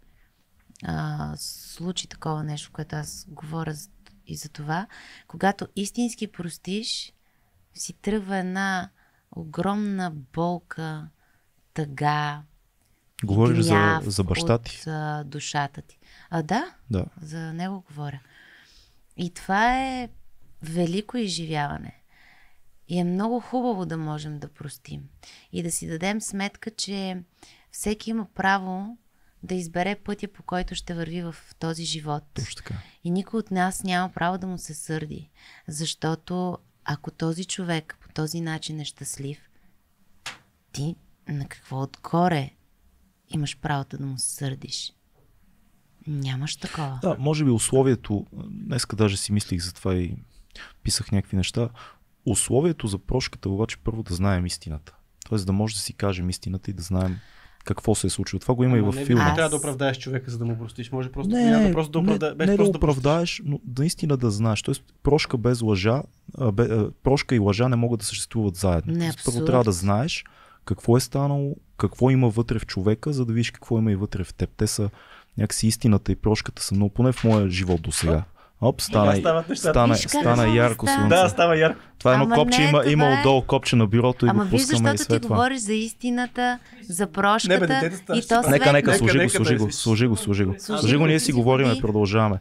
а, случи такова нещо, което аз говоря и за това. Когато истински простиш, си тръгва една огромна болка, тъга. Говориш за, за баща ти. за душата ти. А, да, да, за него говоря. И това е велико изживяване. И е много хубаво да можем да простим. И да си дадем сметка, че всеки има право да избере пътя, по който ще върви в този живот. Точно така. И никой от нас няма право да му се сърди, защото ако този човек по този начин е щастлив, ти на какво отгоре имаш правото да му сърдиш?
Нямаш такова. Да, може би условието, днеска даже си мислих за това и писах някакви неща, условието за прошката е обаче първо да знаем истината. Тоест да може да си кажем истината и да знаем какво се е случило. Това го има а, и в филма. Не трябва да
оправдаеш човека, за да му простиш. Може просто не, не, да просто да оправда... не, без не просто да
оправдаеш, да но наистина да знаеш. Тоест, прошка без лъжа, а, бе, а, прошка и лъжа не могат да съществуват заедно. Не, Тоест, първо трябва да знаеш какво е станало, какво има вътре в човека, за да видиш какво има и вътре в теб. Те са някакси истината и прошката са много, поне в моя живот до сега. Оп, стана, да, стана, стана ярко стана. слънце. Да, става ярко. Това е едно копче, не, има, това... Е- отдолу копче на бюрото и го пускаме виж, защото ти говориш
за истината, за прошката не, бе, детето, и то свет. Нека, нека, служи го, служи го,
служи го, служи го. Служи
го, ние си говориме, продължаваме.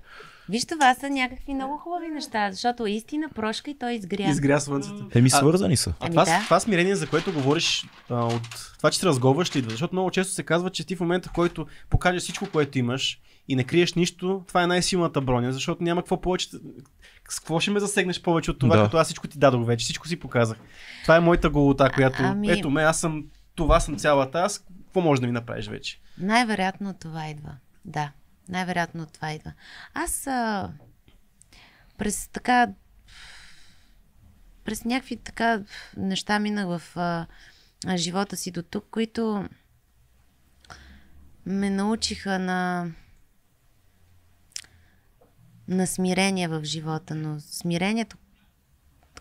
Виж, това са някакви много хубави неща, защото истина прошка и той изгря. Изгря
слънцето. Еми, свързани са. А, ами а това, да. това смирение, за което говориш, а, от това, че се разговаряш, идва. Защото много често се казва, че ти в момента, в който покажеш всичко, което имаш и не криеш нищо, това е най-силната броня, защото няма какво повече. С какво ще ме засегнеш повече от това, да. като аз всичко ти дадох вече, всичко си показах. Това е моята голота, която. А, ами... Ето ме, аз съм. Това съм цялата аз. Какво може да ми направиш вече?
Най-вероятно това идва. Да. Най-вероятно това идва. Аз а, през така. През някакви така неща минах в а, живота си до тук, които ме научиха на на смирение в живота, но смирението,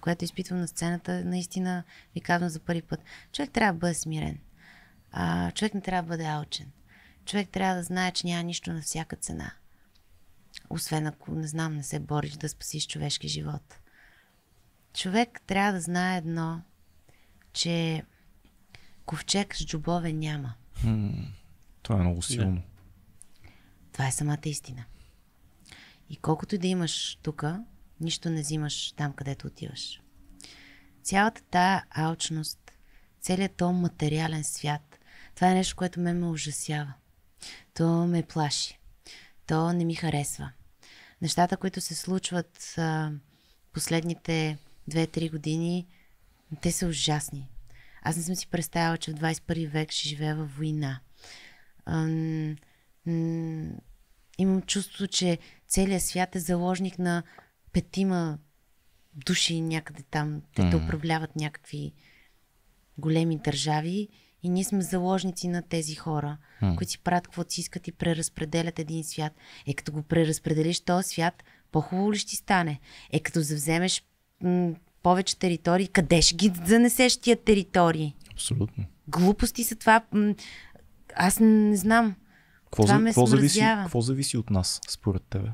което изпитвам на сцената, наистина ви казвам за първи път. Човек трябва да бъде смирен. А, човек не трябва да бъде алчен. Човек трябва да знае, че няма нищо на всяка цена. Освен ако, не знам, не се бориш да спасиш човешки живот. Човек трябва да знае едно, че ковчег с джубове няма.
това е много силно.
Това е самата истина. И колкото и да имаш тук, нищо не взимаш там, където отиваш. Цялата тая алчност, целият то материален свят, това е нещо, което ме ме ужасява. То ме плаши. То не ми харесва. Нещата, които се случват а, последните 2-3 години, те са ужасни. Аз не съм си представила, че в 21 век ще живея във война. Ам, имам чувство, че целият свят е заложник на петима души някъде там. Те mm. управляват някакви големи държави и ние сме заложници на тези хора, mm. които си правят каквото си искат и преразпределят един свят. Е, като го преразпределиш този свят, по-хубаво ли ще стане? Е, като завземеш м- повече територии, къде ще ги занесеш тия територии? Абсолютно. Глупости са това. Аз не знам.
Какво, Това за, какво, зависи, какво зависи от нас, според тебе?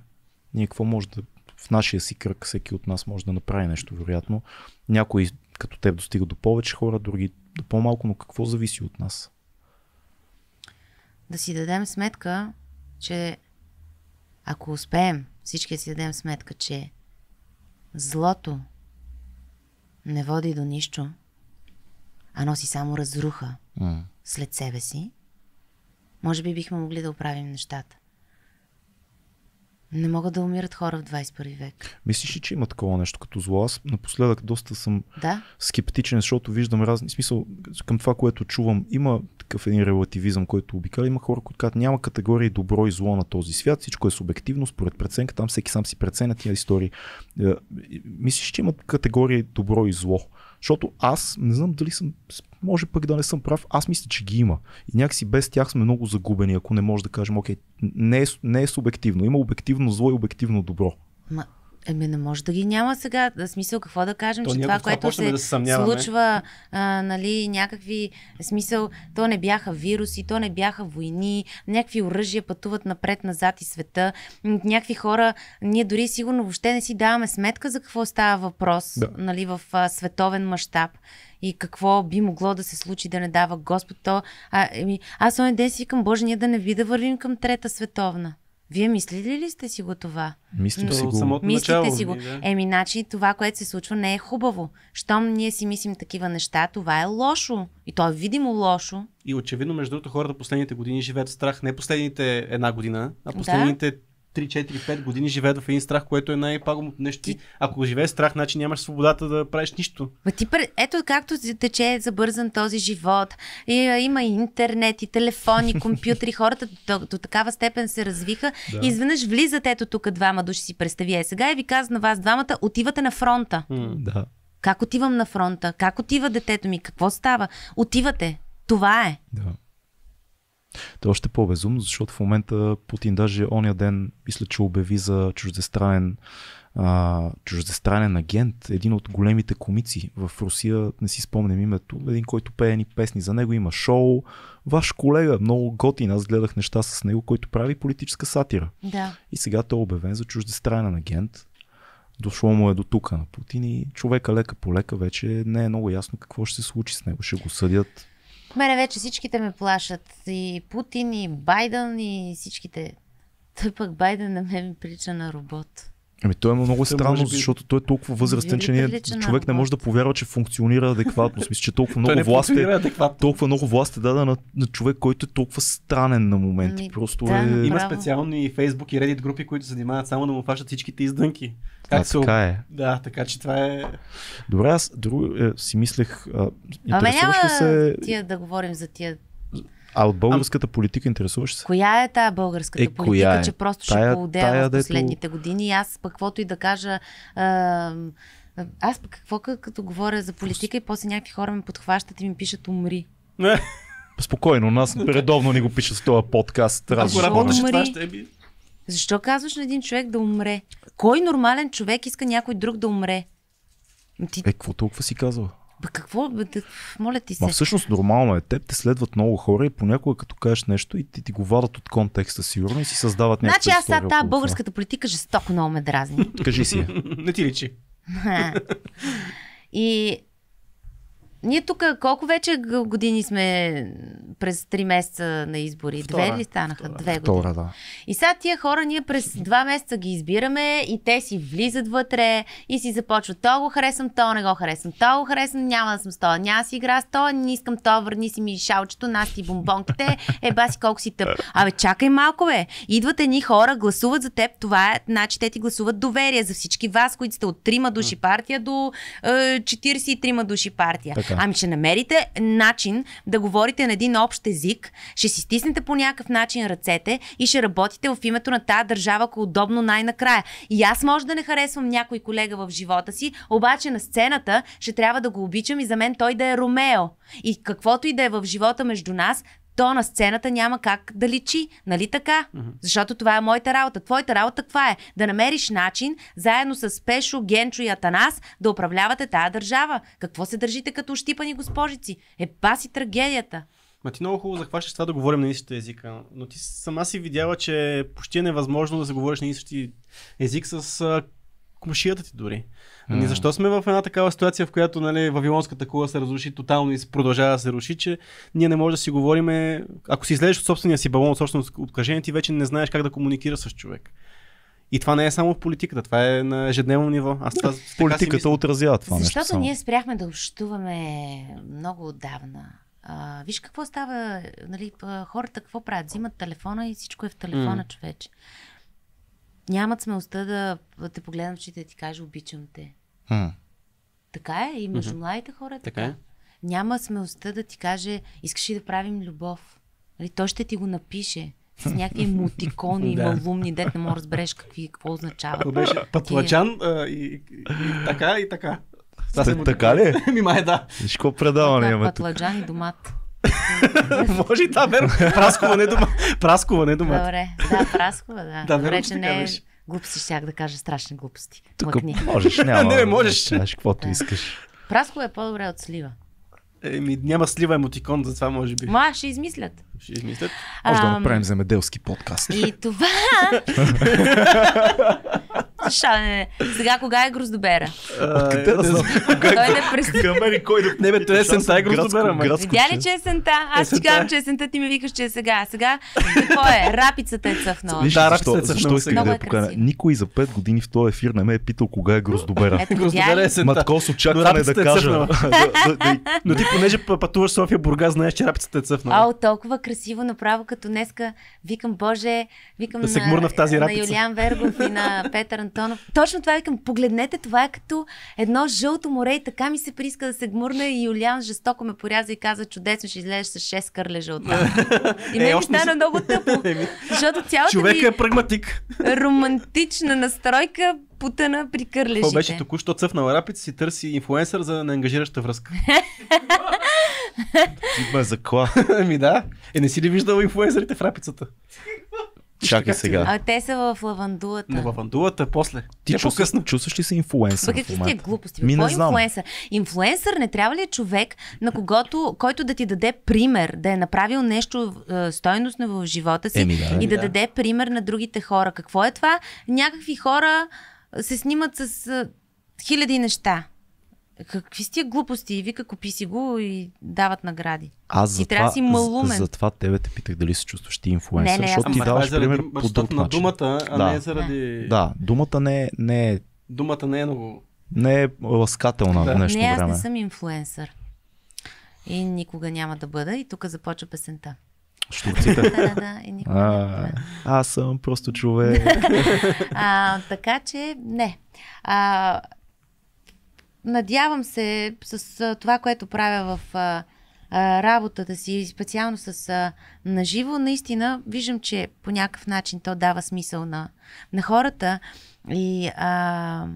Ние какво може да. В нашия си кръг всеки от нас може да направи нещо, вероятно. Някой като теб достига до повече хора, други до по-малко, но какво зависи от нас?
Да си дадем сметка, че ако успеем, всички си дадем сметка, че злото не води до нищо, а носи само разруха mm. след себе си, може би бихме могли да оправим нещата. Не могат да умират хора в 21 век.
Мислиш ли, че има такова нещо като зло? Аз напоследък доста съм да? скептичен, защото виждам разни смисъл към това, което чувам. Има такъв един релативизъм, който обикаля. Има хора, които казват, няма категории добро и зло на този свят. Всичко е субективно, според преценка. Там всеки сам си преценя тия истории. Е, мислиш, че има категории добро и зло? Защото аз не знам дали съм, може пък да не съм прав, аз мисля, че ги има. И някакси без тях сме много загубени, ако не може да кажем, окей, не е, не е субективно, има обективно зло и обективно добро.
Ма, Еми, не може да ги няма сега. Да, смисъл, какво да кажем, то че това, което се, да случва, а, нали, някакви смисъл, то не бяха вируси, то не бяха войни, някакви оръжия пътуват напред-назад и света. Някакви хора, ние дори сигурно въобще не си даваме сметка за какво става въпрос, да. нали, в а, световен мащаб и какво би могло да се случи да не дава Господ. То, а, еми, аз онен ден си викам, Боже, ние да не ви да вървим към трета световна. Вие мислили ли сте си го това? Мислите Но, си го. Самото Мислите начало, си го. Да. Еми, значи това, което се случва, не е хубаво. Щом ние си мислим такива неща, това е лошо. И то е видимо
лошо. И очевидно, между другото, хората последните години живеят в страх. Не последните една година, а последните да? 3-4-5 години живеят в един страх, което е най-пагубното нещо. Ти, ако живее страх, значи нямаш свободата да правиш нищо.
Ма ти, ето както тече забързан този живот. И, има и интернет, и телефони, компютри. Хората до, до такава степен се развиха. Да. И изведнъж влизат ето тук двама души си представи. Е, сега и е ви казвам на вас двамата, отивате на фронта. М, да. Как отивам на фронта? Как отива детето ми? Какво става? Отивате. Това е. Да.
То е още по-безумно, защото в момента Путин даже оня ден, мисля, че обяви за чуждестранен, а, чуждестранен агент, един от големите комици в Русия, не си спомням името, един, който пее ни песни, за него има шоу, ваш колега, много готин, аз гледах неща с него, който прави политическа сатира. Да. И сега той е обявен за чуждестранен агент, дошло му е до тук на Путин и човека лека по лека вече не е много ясно какво ще се случи с него. Ще го съдят,
Мене вече всичките ме плашат. И Путин, и Байден, и всичките. Той пък Байден на мен ми прилича на робот.
Ами той е много странно, би... защото той е толкова възрастен, нали че ние, човек не може да повярва, че функционира адекватно. Смисля, че толкова много власт е, толкова много власт е дадена на, на човек, който е толкова странен на момент. Ами, Просто да, е... Има
специални Facebook и Reddit групи, които се занимават само да му фащат всичките издънки. Как а, се... така е. Да, така че това е...
Добре, аз друго, е, си мислех... А, а няма
се... тия да говорим за тия
а от българската а... политика интересуваш се?
Коя е тая българската е, политика, е? че просто тая, ще поудея в последните дето... години? Аз пък каквото и да кажа... А, аз пък какво като говоря за политика и после някакви хора ме подхващат и ми пишат умри.
Спокойно, нас редовно ни го пишат с този подкаст. Ако работеше това ще
е би...
Защо казваш на един човек да умре? Кой нормален човек иска някой друг да умре?
Ти... Е, какво толкова си казва?
Ба какво? Бе, да... Моля ти се. Ма всъщност
нормално е. Теб те следват много хора и понякога като кажеш нещо и ти, ти го вадат от контекста сигурно и си създават някаква
Значи аз сега тази българската политика жестоко много ме дразни. Кажи
си. Не ти личи.
и ние тук колко вече години сме през три месеца на избори? Втора, Две ли станаха? Втора. Две години. Втора, да. И сега тия хора ние през 2 месеца ги избираме и те си влизат вътре и си започват то го харесвам, то не го харесвам, то го харесвам, няма да съм с това. няма да си игра с то, не искам то, върни си ми шалчето, нас ти бомбонките, е баси колко си тъп. Абе, чакай малко, бе. Идват едни хора, гласуват за теб, това е, значи те ти гласуват доверие за всички вас, които сте от трима души партия до е, 43 души партия. Така. Ами ще намерите начин да говорите на един общ език, ще си стиснете по някакъв начин ръцете и ще работите в името на тази държава, ако е удобно най-накрая. И аз може да не харесвам някой колега в живота си, обаче на сцената ще трябва да го обичам и за мен той да е Ромео. И каквото и да е в живота между нас, то на сцената няма как да личи. Нали така? Mm-hmm. Защото това е моята работа. Твоята работа каква е? Да намериш начин, заедно с Пешо, Генчо и Атанас, да управлявате тая държава. Какво се държите като щипани госпожици? Е, паси трагедията.
Ма ти много хубаво захващаш това да говорим на един езика, език, но ти сама си видяла, че почти е невъзможно да заговориш на един език с комшията ти дори. Mm. Ни ами защо сме в една такава ситуация, в която нали, Вавилонската кула се разруши тотално и продължава да се руши, че ние не може да си говорим. Ако си излезеш от собствения си балон, от собственото откажение, ти вече не знаеш как да комуникираш с човек. И това не е само в политиката, това е на ежедневно ниво. Аз това, политиката отразява това. Защото нещо само. ние
спряхме да общуваме много отдавна. А, виж какво става, нали, хората какво правят? Взимат телефона и всичко е в телефона, mm. човече нямат смелостта да те погледнат в очите и да ти кажа обичам те. Mm. Така е и между mm-hmm. младите хора е така. така. Е. Няма смелостта да ти каже искаш ли да правим любов. Нали, той ще ти го напише с някакви мутикони, да. малумни, дет не може да разбереш какви, какво означава. Беше
пътлачан и, и, и, така и така.
Та, е, така ли?
Мимай, да. Виж предаване имаме тук.
Пътлачан и домат.
Може и да, верно. Праскова не е дума. Праскова не е дума.
Добре, да, Праскова, да. да Добре, че не е глупости, щях да кажа страшни глупости.
Тук Мъкни. можеш, няма. не, можеш. Да
кажеш каквото да. искаш.
Праскова
е по-добре от слива. Еми, няма слива емотикон, затова
може би. Ма, ще измислят.
Ще измислят. Може да направим земеделски подкаст. И
това Шане. Сега кога е Гроздобера?
Откъде да знам? Кога е, е Камери, е кой да... Е не бе, той е сента е Гроздобера. Видя ли,
че е сента? Аз ти казвам, че е сента, ти ми викаш, че е сега. Сега какво е? Рапицата е цъфнала.
Да, рапицата
е цъфнала. Защо да покана? Никой за 5 години в този ефир не ме е питал кога е Гроздобера. Гроздобера е сента. Матко с очакване да кажа.
Но ти, понеже пътуваш София Бурга, знаеш, че рапицата е цъфнала. Ао,
толкова красиво направо, като днеска викам, Боже, викам на, Юлиан Вергов и на Петър Антонов. Точно това викам. Погледнете, това е като едно жълто море и така ми се прииска да се гмурна и Юлиан жестоко ме поряза и каза, чудесно ще излезеш с 6 кърлежа от И мен е, ми стана много тъпо. Е, защото цялата Човек ми... е
прагматик.
Романтична настройка путана при кърлежите. Това беше
току-що цъфнала рапица си търси инфуенсър за неангажираща връзка. Ти ме закла. Ами да. Е, не си ли виждал инфуенсърите в рапицата?
Чакай
сега. А, те са в лавандулата. Но
лавандулата после. Ти чу, по-късно. чувстваш ли се инфлуенсър? Какви тия е глупости? Ми, не е знам. Инфлуенсър?
инфлуенсър не трябва ли е човек, на когото, който да ти даде пример, да е направил нещо е, стойностно в живота си Еми, да, и да, да даде пример на другите хора? Какво е това? Някакви хора се снимат с е, хиляди неща. Какви сте глупости? И вика, купи си го и дават награди.
Аз
за и това, трябва си малумен. Затова за тебе те питах дали се чувстваш ти инфуенсър, не, не, защото ти даваш е заради, пример по друг на начин. думата, а да. не заради... Да, думата не, е- не е...
Думата не е много...
Не е ласкателна да. в днешно не, време. Не, аз не
съм инфлуенсър. И никога няма да бъда. И тук започва песента.
Штурците. да, да, да. аз съм просто човек.
а, така че, не. А, надявам се с това, което правя в работата си, специално с наживо, наистина виждам, че по някакъв начин то дава смисъл на, на хората и а,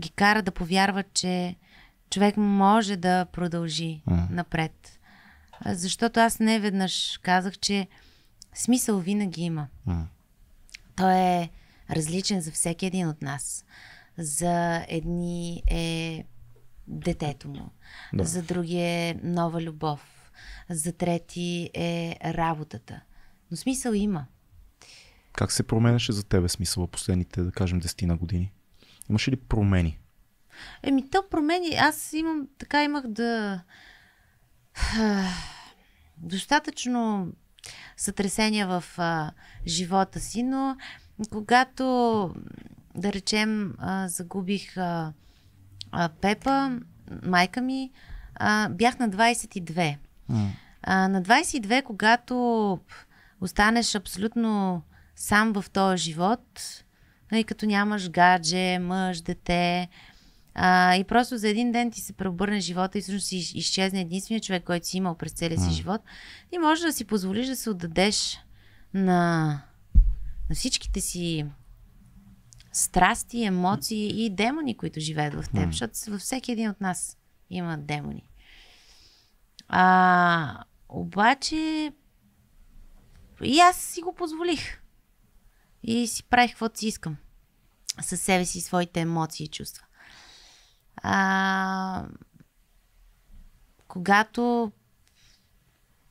ги кара да повярват, че човек може да продължи а. напред. Защото аз не веднъж казах, че смисъл винаги има. А. Той е различен за всеки един от нас. За едни е детето му, да. за други е нова любов, за трети е работата. Но смисъл има.
Как се променяше за тебе смисъл в последните, да кажем, десетина години? Имаше ли промени?
Еми, то промени. Аз имам, така имах да... Достатъчно сътресения в а, живота си, но когато да речем, а, загубих а, а, Пепа, майка ми, а, бях на 22. А, на 22, когато останеш абсолютно сам в този живот, и нали, като нямаш гадже, мъж, дете, а, и просто за един ден ти се преобърне живота и всъщност си изчезне единствения човек, който си имал през целия си а. живот, и може да си позволиш да се отдадеш на, на всичките си страсти, емоции и демони, които живеят в теб, защото във всеки един от нас има демони. А, обаче и аз си го позволих. И си правих каквото си искам. Със себе си, своите емоции и чувства. А, когато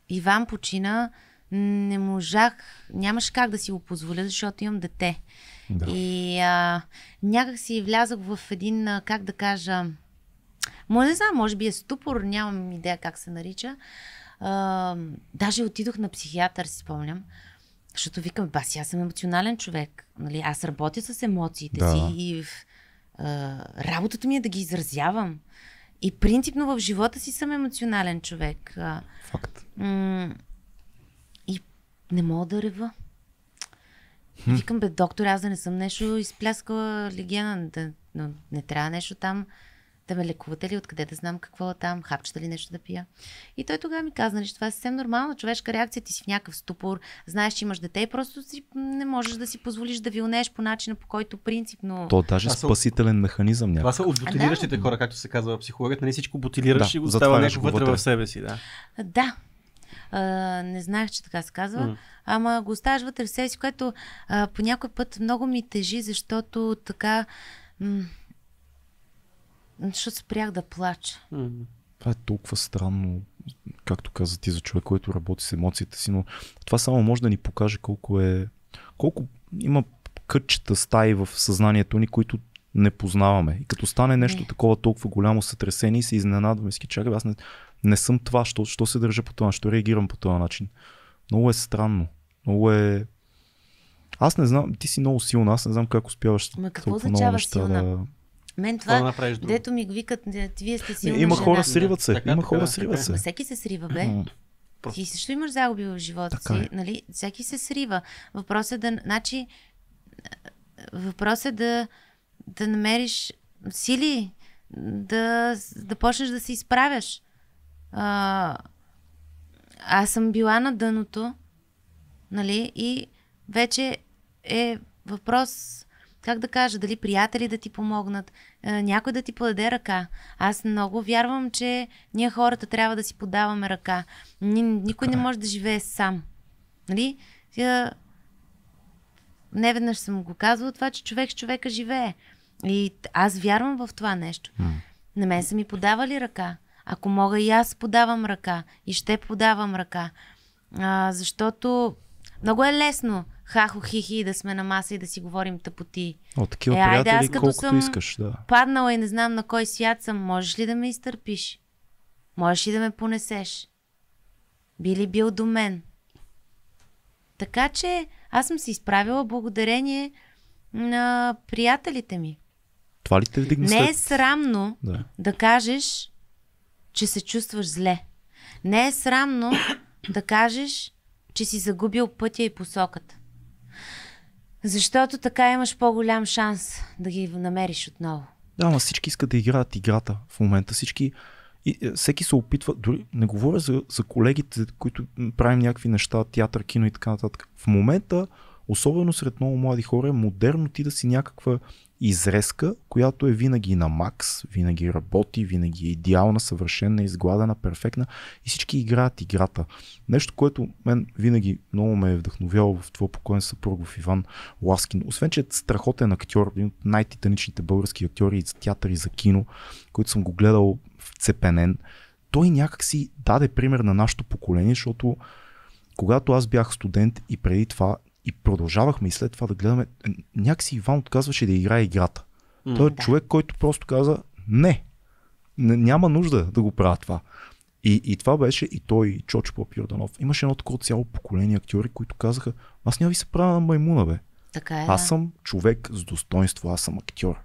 Иван почина, не можах, нямаше как да си го позволя, защото имам дете. Да. И а, някак си влязах в един, как да кажа, може не знам, може би е ступор, нямам идея как се нарича. А, даже отидох на психиатър, си спомням. Защото викам, аз, аз съм емоционален човек. Нали? Аз работя с емоциите да. си и а, работата ми е да ги изразявам. И принципно в живота си съм емоционален човек. Факт. М- и не мога да рева. Хм. викам, бе, доктор, аз да не съм нещо изпляскала легена, да, но не трябва нещо там да ме лекувате ли, откъде да знам какво е там, хапчета ли нещо да пия. И той тогава ми каза, нали, че това е съвсем нормална човешка реакция, ти си в някакъв ступор, знаеш, че имаш дете и просто си, не можеш да си позволиш да вилнееш по начина, по който принципно... То даже това спасителен
са... механизъм някакъв.
Това са от бутилиращите да. хора, както се казва психологът, нали всичко бутилираш да, и го става нещо вътре в себе си. Да,
да а, не знаех, че така се казва, mm. ама го оставаш вътре в себе си, което а, по някой път много ми тежи, защото така... М- защото спрях да плача. Mm.
Това е толкова странно, както каза ти, за човек, който работи с емоциите си, но това само може да ни покаже колко е... Колко има кътчета, стаи в съзнанието ни, които не познаваме. И като стане нещо не. такова толкова голямо сътресение и се изненадваме, си чакай, аз не, не съм това, що, що се държа по това, що реагирам по този начин. Много е странно. Много е... Аз не знам, ти си много силна, аз не знам как успяваш Ма какво означава силна? Да...
Мен това, това направиш, дето ми викат, вие сте силна Има жена. хора сриват се, така, има така, хора така, сриват така. се. Ма всеки се срива, бе. Просто. Ти също имаш загуби в живота така си, е. нали? Всеки се срива. Въпросът е да, значи, въпросът е да, да намериш сили, да, да почнеш да се изправяш а, аз съм била на дъното, нали, и вече е въпрос, как да кажа, дали приятели да ти помогнат, някой да ти подаде ръка. Аз много вярвам, че ние хората трябва да си подаваме ръка. Ни, никой не може да живее сам. Нали? Не веднъж съм го казвала това, че човек с човека живее. И аз вярвам в това нещо. На мен са ми подавали ръка. Ако мога и аз подавам ръка и ще подавам ръка. А, защото много е лесно хахо хихи да сме на маса и да си говорим тъпоти. от такива е, приятели, айде, аз като съм искаш, да. паднала и не знам на кой свят съм, можеш ли да ме изтърпиш? Можеш ли да ме понесеш? Би ли бил до мен? Така че аз съм се изправила благодарение на приятелите ми.
Това ли те вдигна Не е
срамно да. да кажеш, че се чувстваш зле. Не е срамно да кажеш, че си загубил пътя и посоката. Защото така имаш по-голям шанс да ги намериш отново.
Да, но всички искат да играят играта в момента. Всички, и, е, всеки се опитва, дори не говоря за, за колегите, които правим някакви неща, театър, кино и така нататък. В момента, особено сред много млади хора, е модерно ти да си някаква изрезка, която е винаги на макс, винаги работи, винаги е идеална, съвършена, изгладена, перфектна и всички играят играта. Нещо, което мен винаги много ме е вдъхновяло в това покоен съпруг в Иван Ласкин. Освен, че е страхотен актьор, един от най-титаничните български актьори и за театър и за кино, които съм го гледал в цепенен, той някакси даде пример на нашето поколение, защото когато аз бях студент и преди това и продължавахме и след това да гледаме. Някакси Иван отказваше да играе играта. Mm, Той е да. човек, който просто каза, не, няма нужда да го правя това. И, и това беше и той, и Чоч Папирданов. Имаше едно такова цяло поколение актьори, които казаха, аз няма ви се правя на маймуна, бе.
Така е, аз съм
човек с достоинство, аз съм актьор.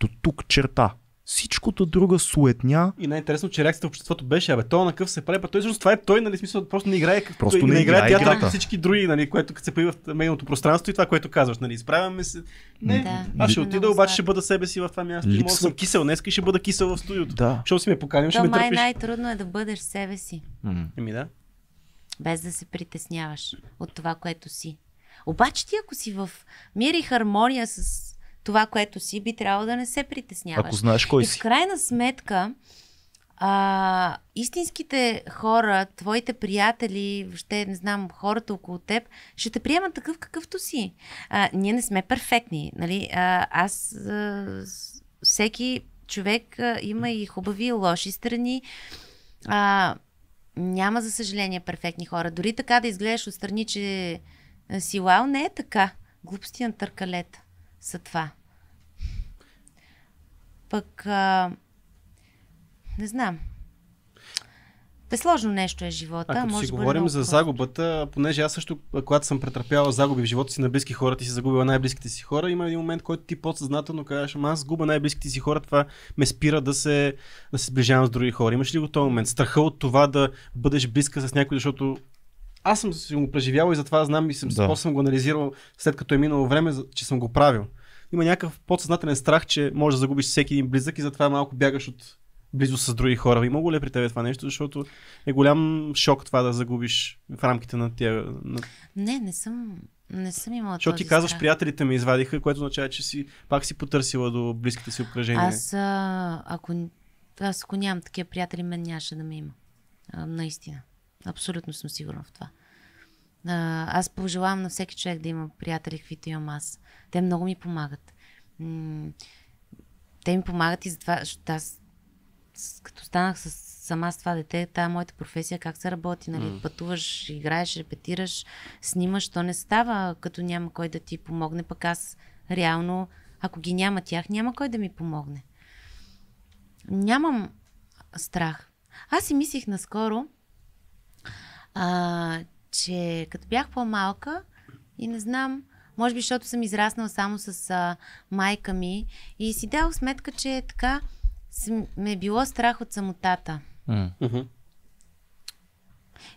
До тук черта. Всичкото друга суетня.
И най-интересно, че реакцията в обществото беше, абе, то на къв се прави, па той всъщност това е той, нали, смисъл, просто не играе както просто не, не играе театър, като всички други, нали, което като се появи в медийното пространство и това, което казваш, нали, изправяме се. Не, да, аз ще отида, обаче ще бъда себе си в това място. Липсва... Може да съм кисел днес и ще бъда кисел в студиото. Да. Що си ме поканил, ще ме май търпиш. най-трудно
е да бъдеш себе си. Mm. Еми да. Без да се притесняваш от това, което си. Обаче ти ако си в мир и хармония с това, което си, би трябвало да не се притесняваш. Ако знаеш кой си. И в крайна сметка, а, истинските хора, твоите приятели, въобще не знам, хората около теб, ще те приемат такъв какъвто си. А, ние не сме перфектни, нали? А, аз а, всеки човек а, има и хубави, и лоши страни. А, няма, за съжаление, перфектни хора. Дори така да изгледаш отстрани, че си Лау, не е така. Глупости на търкалета за това. Пък, а, не знам. сложно нещо е живота. А, като може си говорим за
загубата, понеже аз също, когато съм претърпявал загуби в живота си на близки хора, ти си загубила най-близките си хора, има един момент, който ти подсъзнателно казваш, ама аз губа най-близките си хора, това ме спира да се, да се сближавам с други хора. Имаш ли го този момент? Страха от това да бъдеш близка с някой, защото аз съм си го преживял и затова знам и съм, да. съм го анализирал след като е минало време, че съм го правил. Има някакъв подсъзнателен страх, че можеш да загубиш всеки един близък и затова малко бягаш от близо с други хора. И мога ли при тебе това нещо? Защото е голям шок това да загубиш в рамките на тия... На...
Не, не съм, не съм имала Защото ти казваш, страх.
приятелите ме извадиха, което означава, че си пак си потърсила до близките си обкръжения. Аз,
ако, аз ако нямам такива приятели, мен нямаше да ме има. А, наистина. Абсолютно съм сигурна в това. А, аз пожелавам на всеки човек да има приятели, каквито имам аз. Те много ми помагат. те ми помагат и затова, защото аз като станах с, сама с това дете, тая моята професия, как се работи, нали? Mm. Пътуваш, играеш, репетираш, снимаш, то не става, като няма кой да ти помогне, пък аз реално, ако ги няма тях, няма кой да ми помогне. Нямам страх. Аз си мислих наскоро, а, че като бях по-малка и не знам, може би защото съм израснала само с а, майка ми и си дал сметка, че е така ме е било страх от самотата. Mm-hmm.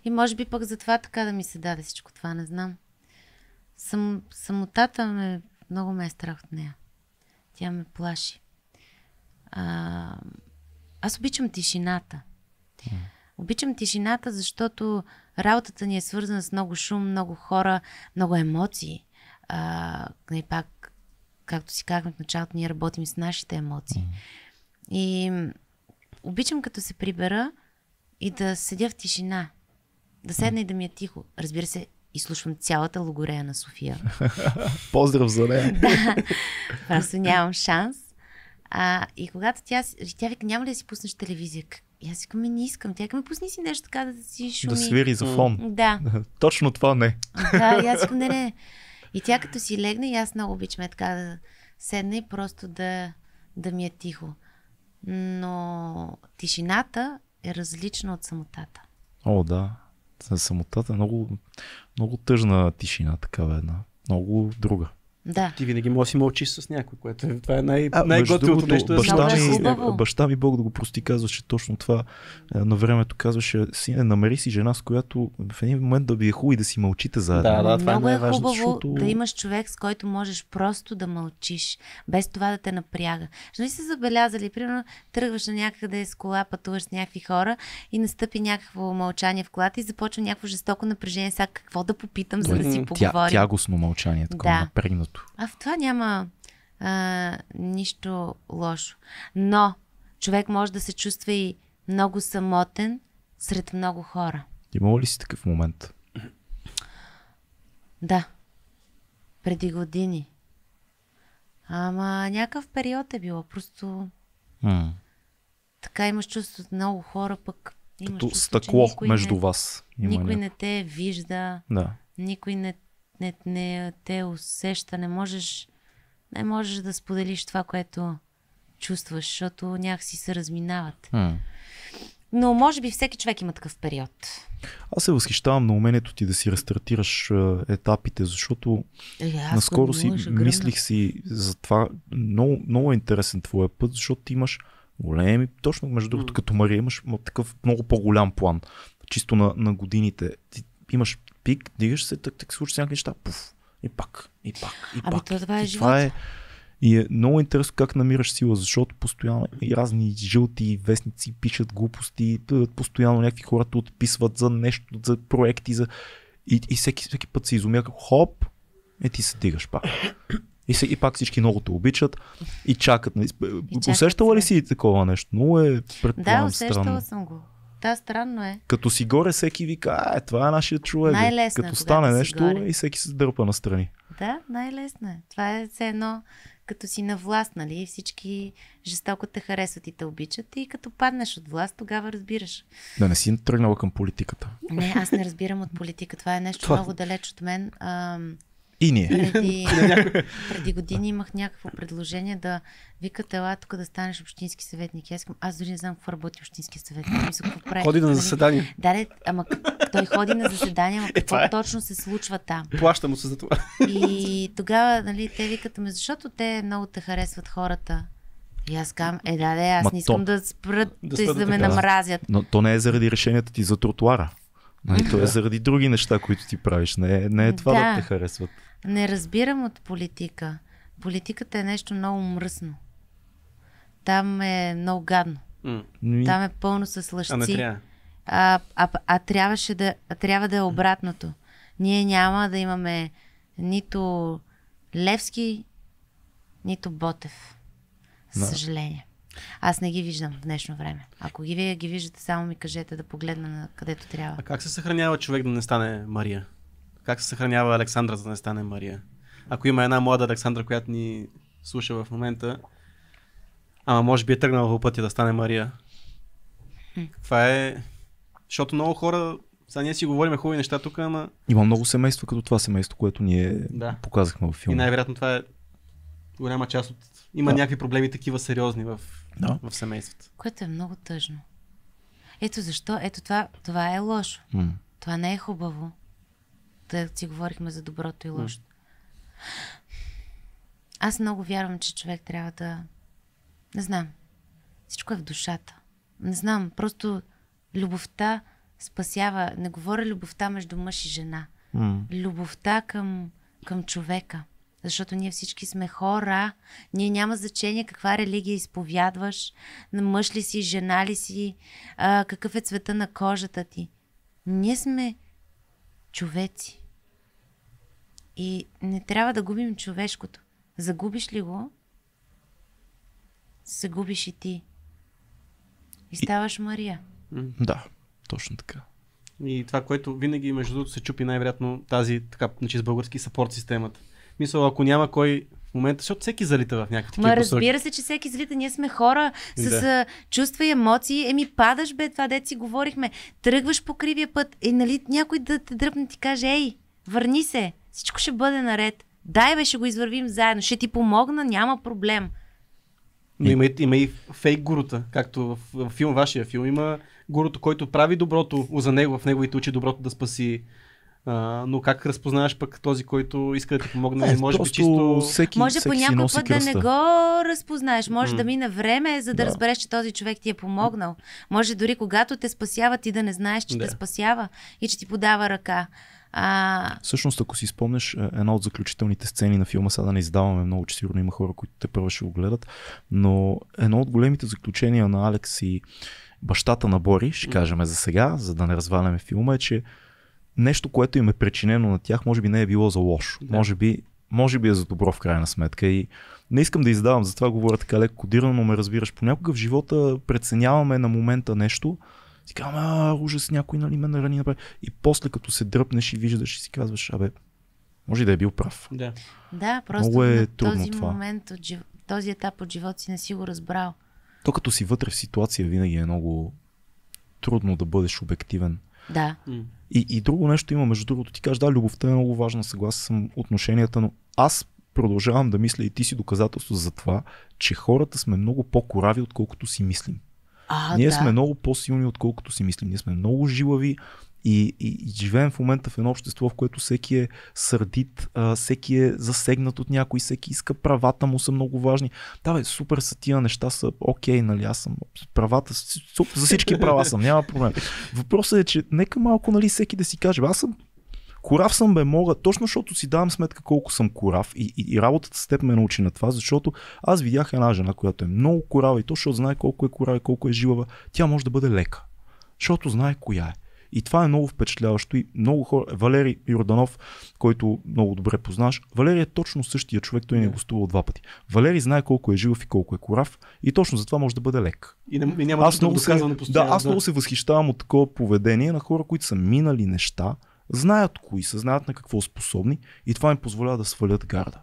И може би пък затова така да ми се даде всичко това, не знам. Сам, самотата ме, много ме е страх от нея. Тя ме плаши. А, аз обичам тишината. Mm. Обичам тишината, защото работата ни е свързана с много шум, много хора, много емоции. А, и нали пак, както си казахме в началото, ние работим с нашите емоции. И обичам като се прибера и да седя в тишина. Да седна и да ми е тихо. Разбира се, изслушвам цялата логорея на София. Поздрав за нея. да, просто нямам шанс. А, и когато тя, тя вика, няма ли да си пуснеш телевизия? И аз викам, «Ами не искам. Тя ми пусни си нещо така да си шуми. Да свири за фон. Да.
Точно това не. Да, и аз викам, не,
не. И тя като си легне, и аз много обичам така да седна и просто да, да ми е тихо. Но тишината е различна от самотата.
О, да. Самотата е много, много тъжна тишина, такава една. Много друга.
Да. Ти винаги можеш да си мълчиш с някой, което е, това е най- най-готиното нещо. Баща, ми, да е
баща ми, Бог да го прости, казваше точно това е, на времето. Казваше, сине, намери си жена, с която в един момент да ви е хубаво и да си мълчите заедно. Да, да, това е Много е, е хубаво защото... да имаш
човек, с който можеш просто да мълчиш, без това да те напряга. Ще ли си забелязали, примерно, тръгваш на някъде с кола, пътуваш с някакви хора и настъпи някакво мълчание в колата и започва някакво жестоко напрежение. Сега какво да попитам, за да си поговорим. Тя, тягостно мълчание, такова да.
напрегнато другото.
А в това няма а, нищо лошо. Но човек може да се чувства и много самотен сред много хора.
Имало ли си такъв момент?
Да. Преди години. Ама някакъв период е било. Просто. М-м. Така имаш чувство от много хора, пък. Имаш Като чувство, стъкло между не, вас. Има никой не те вижда. Да. Никой не не, не те усеща, не можеш, не можеш да споделиш това, което чувстваш, защото някакси се разминават. Mm. Но може би всеки човек има такъв период.
Аз се възхищавам на умението ти да си рестартираш е, етапите, защото Ясно, е, наскоро си гръмна. мислих си за това. Много, много е интересен твоя път, защото ти имаш големи, точно между другото, mm. като Мария, имаш такъв много по-голям план, чисто на, на годините. Ти имаш пик, дигаш се, так, так случва някакви неща, пуф, и пак, и пак, и пак. Ами, това е и, това е, и е много интересно как намираш сила, защото постоянно и разни жълти вестници пишат глупости, постоянно някакви хората отписват за нещо, за проекти, за... И, и всеки, всеки път се изумя, хоп, е ти се дигаш пак. И, се, и пак всички много те обичат и чакат. Нали? И чакат Усещала ли си такова нещо? Много е предполагам Да, усещала странно.
съм го. Да, странно е.
Като си горе, всеки вика, а, е, това е нашия човек. Най-лесно е, Като е, стане нещо горе. и всеки се дърпа настрани.
Да, най-лесно е. Това е все едно, като си на власт, нали, всички жестоко те харесват и те обичат и като паднеш от власт, тогава разбираш.
Да не си тръгнала към политиката.
Не, аз не разбирам от политика. Това е нещо това... много далеч от мен. Ам... И ние. Преди, преди години имах някакво предложение да викат ела тук да станеш общински съветник. Аз, аз дори не знам какво работи общински съветник. Мисля, какво прави. Ходи на нали? заседание. Да, да, ама той ходи на заседание, ама е, какво е, точно се случва там.
Плаща му се за това.
И тогава, нали, те викат, ме, «Ами защото те много те харесват хората. И аз казвам, е да, да, аз Ма не искам то... да спрат, да, да, да ме да. намразят.
Но то не е заради решенията ти за тротуара. и нали, то е заради други неща, които ти правиш. Не е, не е това да. да те харесват.
Не разбирам от политика. Политиката е нещо много мръсно. Там е много гадно.
Mm. Там е
пълно с лъжци. А, не трябва. а, а, а трябваше да, а трябва да е обратното. Ние няма да имаме нито Левски, нито Ботев.
За съжаление.
Аз не ги виждам в днешно време. Ако ги вие ги виждате, само ми кажете да погледна на където трябва. А как
се съхранява човек да не стане Мария? как се съхранява Александра, за да не стане Мария. Ако има една млада Александра, която ни слуша в момента, ама може би е тръгнала по пътя да стане Мария. Това е... Защото много хора сега ние си говорим хубави неща тук, ама...
Има много семейства като това семейство, което ние да. показахме в филма. И
най-вероятно това е голяма част от... Има да. някакви проблеми такива сериозни в, да. в семейството.
Което е много тъжно. Ето защо, ето това, това е лошо. М. Това не е хубаво да си говорихме за доброто и лошото. Аз много вярвам, че човек трябва да... Не знам. Всичко е в душата. Не знам. Просто любовта спасява. Не говоря любовта между мъж и жена. Mm. Любовта към, към човека. Защото ние всички сме хора. Ние няма значение каква религия изповядваш, мъж ли си, жена ли си, а, какъв е цвета на кожата ти. Ние сме човеци. И не трябва да губим човешкото. Загубиш ли го, се губиш и ти. И ставаш и... Мария.
Да, точно така. И това, което винаги, между другото, се чупи най-вероятно тази, така, значи с български сапорт системата. Мисля, ако няма кой в момента, защото всеки залита в някакви такива Ма, разбира
се, че всеки залита. Ние сме хора с да. чувства и емоции. Еми, падаш, бе, това деци говорихме. Тръгваш по кривия път. Е, нали, някой да те дръпне ти каже, ей, върни се. Всичко ще бъде наред. Дай бе, ще го извървим заедно. Ще ти помогна, няма проблем.
Но има, има и фейк гурута, както в, в филм, вашия филм. Има гурута, който прави доброто за него, в неговите очи доброто да спаси а, но как разпознаваш пък този, който иска да ти помогне? Не, може би чисто... Всеки, може всеки по някой път кръста. да не
го разпознаеш. Може mm. да мине време, за да, да разбереш, че този човек ти е помогнал. Може дори когато те спасява, ти да не знаеш, че да. те спасява и че ти подава ръка. А...
Всъщност, ако си спомнеш, е, една от заключителните сцени на филма, сега да не издаваме много, че сигурно има хора, които те първо ще го гледат, но едно от големите заключения на Алекс и бащата на Бори, ще кажем за сега, за да не разваляме филма, е, че нещо, което им е причинено на тях, може би не е било за лошо. Да. Може, би, може би е за добро в крайна сметка. И не искам да издавам, затова говоря така леко кодирано, но ме разбираш. Понякога в живота преценяваме на момента нещо, си казвам, а, ужас, някой нали ме нарани. Направи. И после като се дръпнеш и виждаш и си казваш, абе, може да е бил прав.
Да, да
просто Много е трудно този това.
момент, от жив... този етап от живота си не си го разбрал.
То като си вътре в ситуация винаги е много трудно да бъдеш обективен. Да. И, и друго нещо има, между другото, ти кажеш, да, любовта е много важна, съгласен съм отношенията, но аз продължавам да мисля и ти си доказателство за това, че хората сме много по-корави, отколкото си мислим. А, Ние да. сме много по-силни, отколкото си мислим. Ние сме много жилави и, и, и живеем в момента в едно общество, в което всеки е сърдит, а, всеки е засегнат от някой, всеки иска правата му са много важни. Да, бе, супер са тия неща, са окей, okay, нали, аз съм правата, за всички права съм, няма проблем. Въпросът е, че нека малко, нали, всеки да си каже, аз съм Корав съм бе мога, точно защото си давам сметка колко съм корав и, и, и работата с теб ме научи на това, защото аз видях една жена, която е много корава и то, защото знае колко е корава и колко е жива, тя може да бъде лека, защото знае коя е. И това е много впечатляващо и много хора. Валери Йорданов, който много добре познаш, Валери е точно същия човек, той не е гостувал два пъти. Валери знае колко е жив и колко е корав и точно затова може да бъде лек.
И, не, и няма аз много се, да, аз много да. се
възхищавам от такова поведение на хора, които са минали неща, знаят кои са, знаят на какво способни и това им позволява да свалят гарда.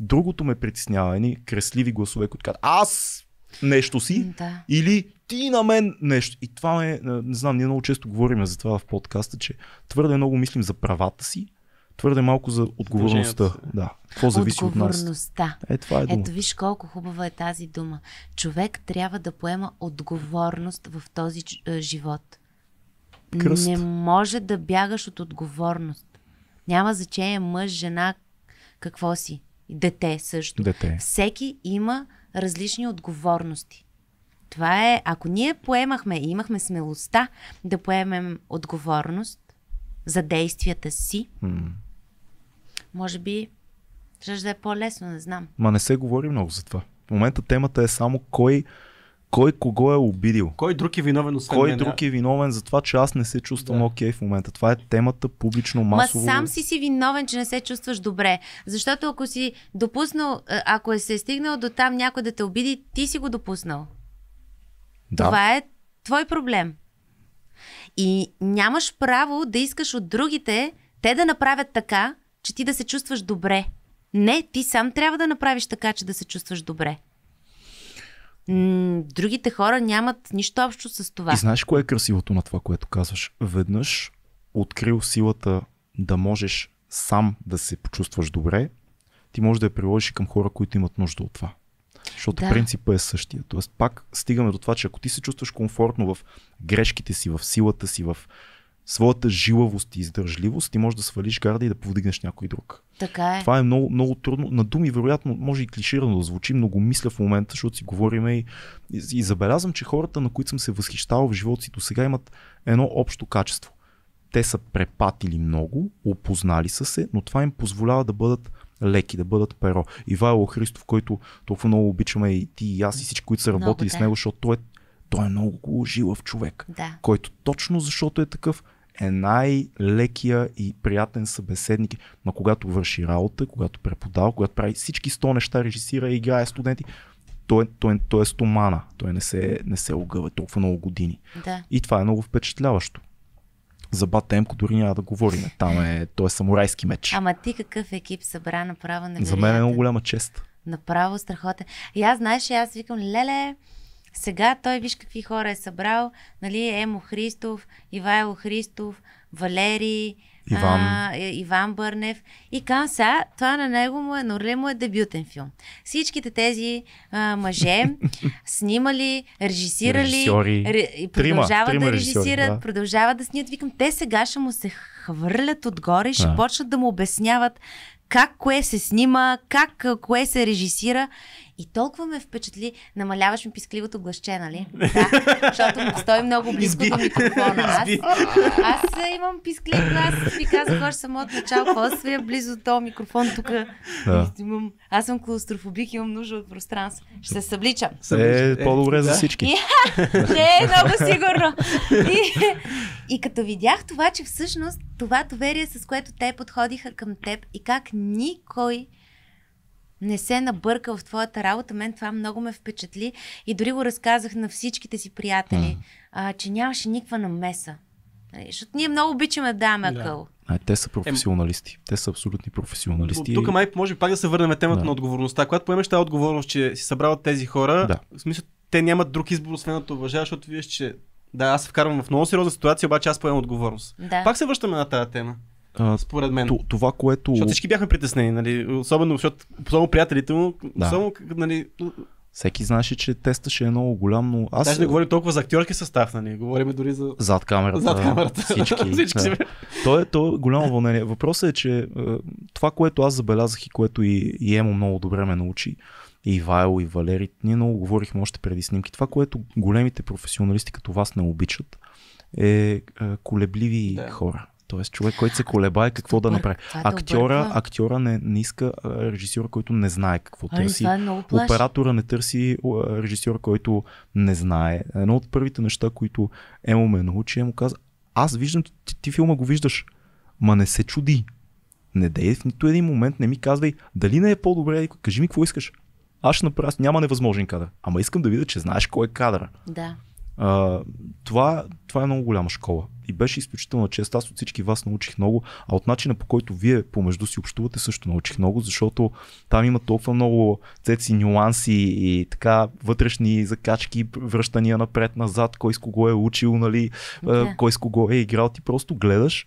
Другото ме притеснява едни кресливи гласове, които казват аз нещо си да. или ти на мен нещо. И това е, не знам, ние много често говорим за това в подкаста, че твърде много мислим за правата си, твърде малко за отговорността. Да. Какво зависи от нас? Отговорността. Е, това е Ето
виж колко хубава е тази дума. Човек трябва да поема отговорност в този е, живот кръст. Не може да бягаш от отговорност. Няма значение мъж, жена, какво си. Дете също. Дете. Всеки има различни отговорности. Това е, ако ние поемахме и имахме смелостта да поемем отговорност за действията си, mm. може би ще да е по-лесно, не знам.
Ма не се говори много за това. В момента темата е само кой кой кого е обидил.
Кой друг е виновен
освен Кой мен, друг е виновен за това, че аз не се чувствам да. okay в момента. Това е темата публично масово. Ма сам си
си виновен, че не се чувстваш добре. Защото ако си допуснал, е, ако е се е стигнал до там някой да те обиди, ти си го допуснал. Да. Това е твой проблем. И нямаш право да искаш от другите те да направят така, че ти да се чувстваш добре. Не, ти сам трябва да направиш така, че да се чувстваш добре другите хора нямат нищо общо с това. И знаеш
кое е красивото на това, което казваш? Веднъж открил силата да можеш сам да се почувстваш добре, ти можеш да я приложиш към хора, които имат нужда от това. Защото да. принципът е същия. Тоест, пак стигаме до това, че ако ти се чувстваш комфортно в грешките си, в силата си, в своята жилавост и издържливост ти можеш да свалиш гарда и да повдигнеш някой друг. Така е. Това е много, много трудно. На думи, вероятно, може и клиширано да звучи, много мисля в момента, защото си говориме и, и, и забелязвам, че хората, на които съм се възхищавал в живота си до сега, имат едно общо качество. Те са препатили много, опознали са се, но това им позволява да бъдат леки, да бъдат перо. Ивайло Христов, който толкова много обичаме и ти и аз и всички, които са работили много, с него, защото той е, той е много жилав човек, да. който точно защото е такъв, е най-лекия и приятен събеседник. Но когато върши работа, когато преподава, когато прави всички 100 неща, режисира, и играе е студенти, той, той, той е стомана. Той не се, не се огъва толкова много години. Да. И това е много впечатляващо. За Батемко дори няма да говорим. Там е, той е саморайски меч.
Ама ти какъв екип събра направо на? За мен
е много голяма чест.
Направо страхотен. И аз, знаеш, аз викам, леле, сега той виж какви хора е събрал, нали, Емо Христов, Ивайло Христов, Валери, Иван. А, е, Иван Бърнев. И Канса, това на него му е, Норле му е дебютен филм. Всичките тези а, мъже снимали, режисирали, ре, и продължават трима, трима да режисират, да. продължават да снимат. Викам, те сега ще му се хвърлят отгоре, ще а. почнат да му обясняват как кое се снима, как кое се режисира. И толкова ме впечатли, намаляваш ми пискливото гласче, нали? Да, защото стои много близко Изби. до микрофона. Аз, аз имам писклив глас, ви казах още само от началото, аз свия близо до този микрофон тук. Да. Имам, аз съм клаустрофобик, имам нужда от пространство. Ще се събличам. Е, е по-добре е, за всички. не, е много сигурно. И, и като видях това, че всъщност това доверие, с което те подходиха към теб и как никой не се набърка в твоята работа. Мен това много ме впечатли и дори го разказах на всичките си приятели, а, че нямаше никаква намеса. Нали, защото ние много обичаме да даваме акъл.
А, те са професионалисти. Те са абсолютни професионалисти. Тук май
може пак да се върнем темата да. на отговорността. Когато поемеш тази отговорност, че си събрал тези хора, да. в смисъл, те нямат друг избор, освен да те уважаваш, защото виждаш, че да, аз се вкарвам в много сериозна ситуация, обаче аз поемам отговорност. Да. Пак се връщаме на тази тема. А, според мен. това, което. Защото всички бяхме притеснени, нали? Особено, защото особено приятелите му, да. само, нали,
всеки знаеше, че теста ще е много голям, но
аз... Даже не говорим толкова за актьорски състав, нали? Говорим дори за... Зад камерата. Зад камерата. Всички. всички да.
то, е, то е голямо вълнение. Въпросът е, че е, това, което аз забелязах и което и, и Емо много добре ме научи, и Вайл, и Валери, ние много говорихме още преди снимки. Това, което големите професионалисти като вас не обичат, е, е колебливи да. хора. Тоест човек, който се колебае какво да направи. Е актьора, актьора не, не иска режисьора, който не знае какво а, ами, търси. Е Оператора не търси режисьор, който не знае. Едно от първите неща, които Емо ме научи, е му каза, аз виждам, ти, ти филма го виждаш, ма не се чуди. Не дей в нито един момент, не ми казвай, дали не е по-добре, кажи ми какво искаш. Аз ще направя, няма невъзможен кадър. Ама искам да видя, че знаеш кой е кадър. Да. А, това, това е много голяма школа. И беше изключително чест. Аз от всички вас научих много, а от начина по който вие помежду си общувате също научих много, защото там има толкова много цеци, нюанси и така вътрешни закачки, връщания напред-назад, кой с кого е учил, нали, yeah. кой с кого е играл. Ти просто гледаш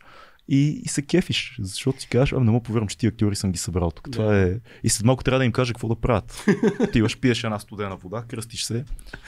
и, и се кефиш, защото си кажеш, ами не мога повярвам, че ти актьори съм ги събрал тук. Да. Това е... И след малко трябва да им кажа какво да правят. Отиваш, пиеш една студена вода, кръстиш се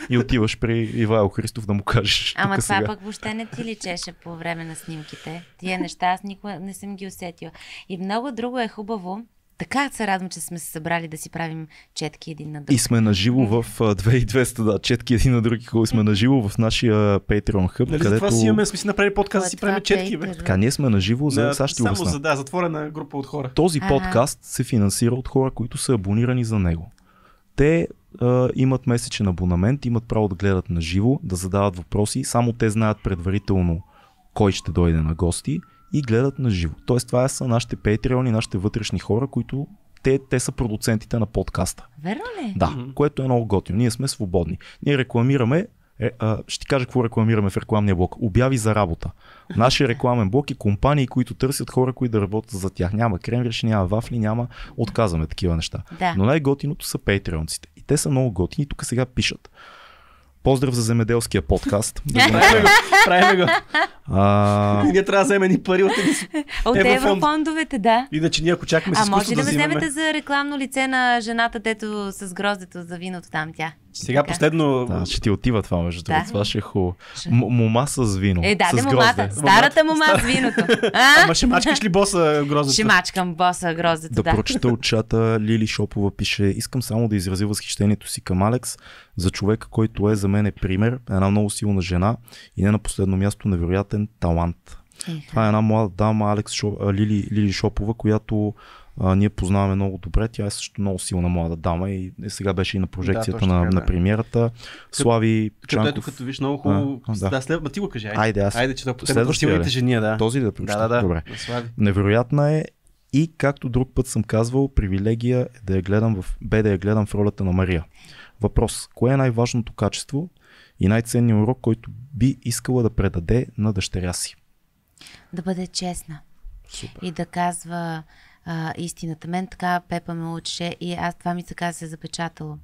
и отиваш при Ивайло Христов да му кажеш. Ама това сега. пък въобще не ти
личеше по време на снимките. Тия неща аз никога не съм ги усетила. И много друго е хубаво, така се радвам, че сме се събрали да си правим четки един на друг. И сме на живо в
2200, да, четки един на друг. Хубаво сме на живо в нашия Patreon Hub. Нали, където... това си имаме,
сме си направили подкаст да си правим е четки. Бе.
Така, ние сме на живо за да, САЩ Само за да,
затворена група от хора. Този А-а. подкаст
се финансира от хора, които са абонирани за него. Те а, имат месечен абонамент, имат право да гледат на живо, да задават въпроси. Само те знаят предварително кой ще дойде на гости и гледат на живо. Тоест това са нашите патреони, нашите вътрешни хора, които те, те са продуцентите на подкаста. Верно ли? Да, mm-hmm. което е много готино. Ние сме свободни. Ние рекламираме е, а, ще ти кажа какво рекламираме в рекламния блок. Обяви за работа. Нашия рекламен блок и компании, които търсят хора, които да работят за тях. Няма кремвирши, няма вафли, няма. Отказваме такива неща. Да. Но най-готиното са патреонците. И те са много готини. Тук сега пишат. Поздрав за земеделския подкаст. Правиме го. Ние
трябва да вземем ни пари от,
еврофондовете, да.
Иначе ние ако чакаме с А може ли да вземете
за рекламно лице на жената, дето с гроздето за виното там тя? Сега
последно... Да, ще ти отива
това, между другото. Да. Това ще е хубаво. мома с вино. Е, да, с момата. Старата
мома с виното.
А? Ама ще мачкаш ли
боса грозата?
Ще
мачкам боса грозата. да. Да прочета
от чата Лили Шопова пише Искам само да изрази възхищението си към Алекс за човека, който е за мен е пример, една много силна жена и не на последно място невероятен талант. Е. Това е една млада дама, Алекс Шо... Лили, Лили Шопова, която а, ние познаваме много добре. Тя е също много силна млада дама и, е, сега беше и на прожекцията да, на, на премиерата. Слави като, Чанков. Като, ето, като виж много хубаво. да. да
след... Ма ти го кажи. Айде, айде аз. Айде, че да силните жени, да. Този да прочета. Да, да, Добре.
Невероятна е и както друг път съм казвал, привилегия е да я гледам в, бе да я гледам в ролята на Мария. Въпрос. Кое е най-важното качество и най-ценният урок, който би искала да предаде на дъщеря си?
Да бъде честна. Супер. И да казва, а, истината. Мен така Пепа ме учеше и аз това ми сега се е запечатало.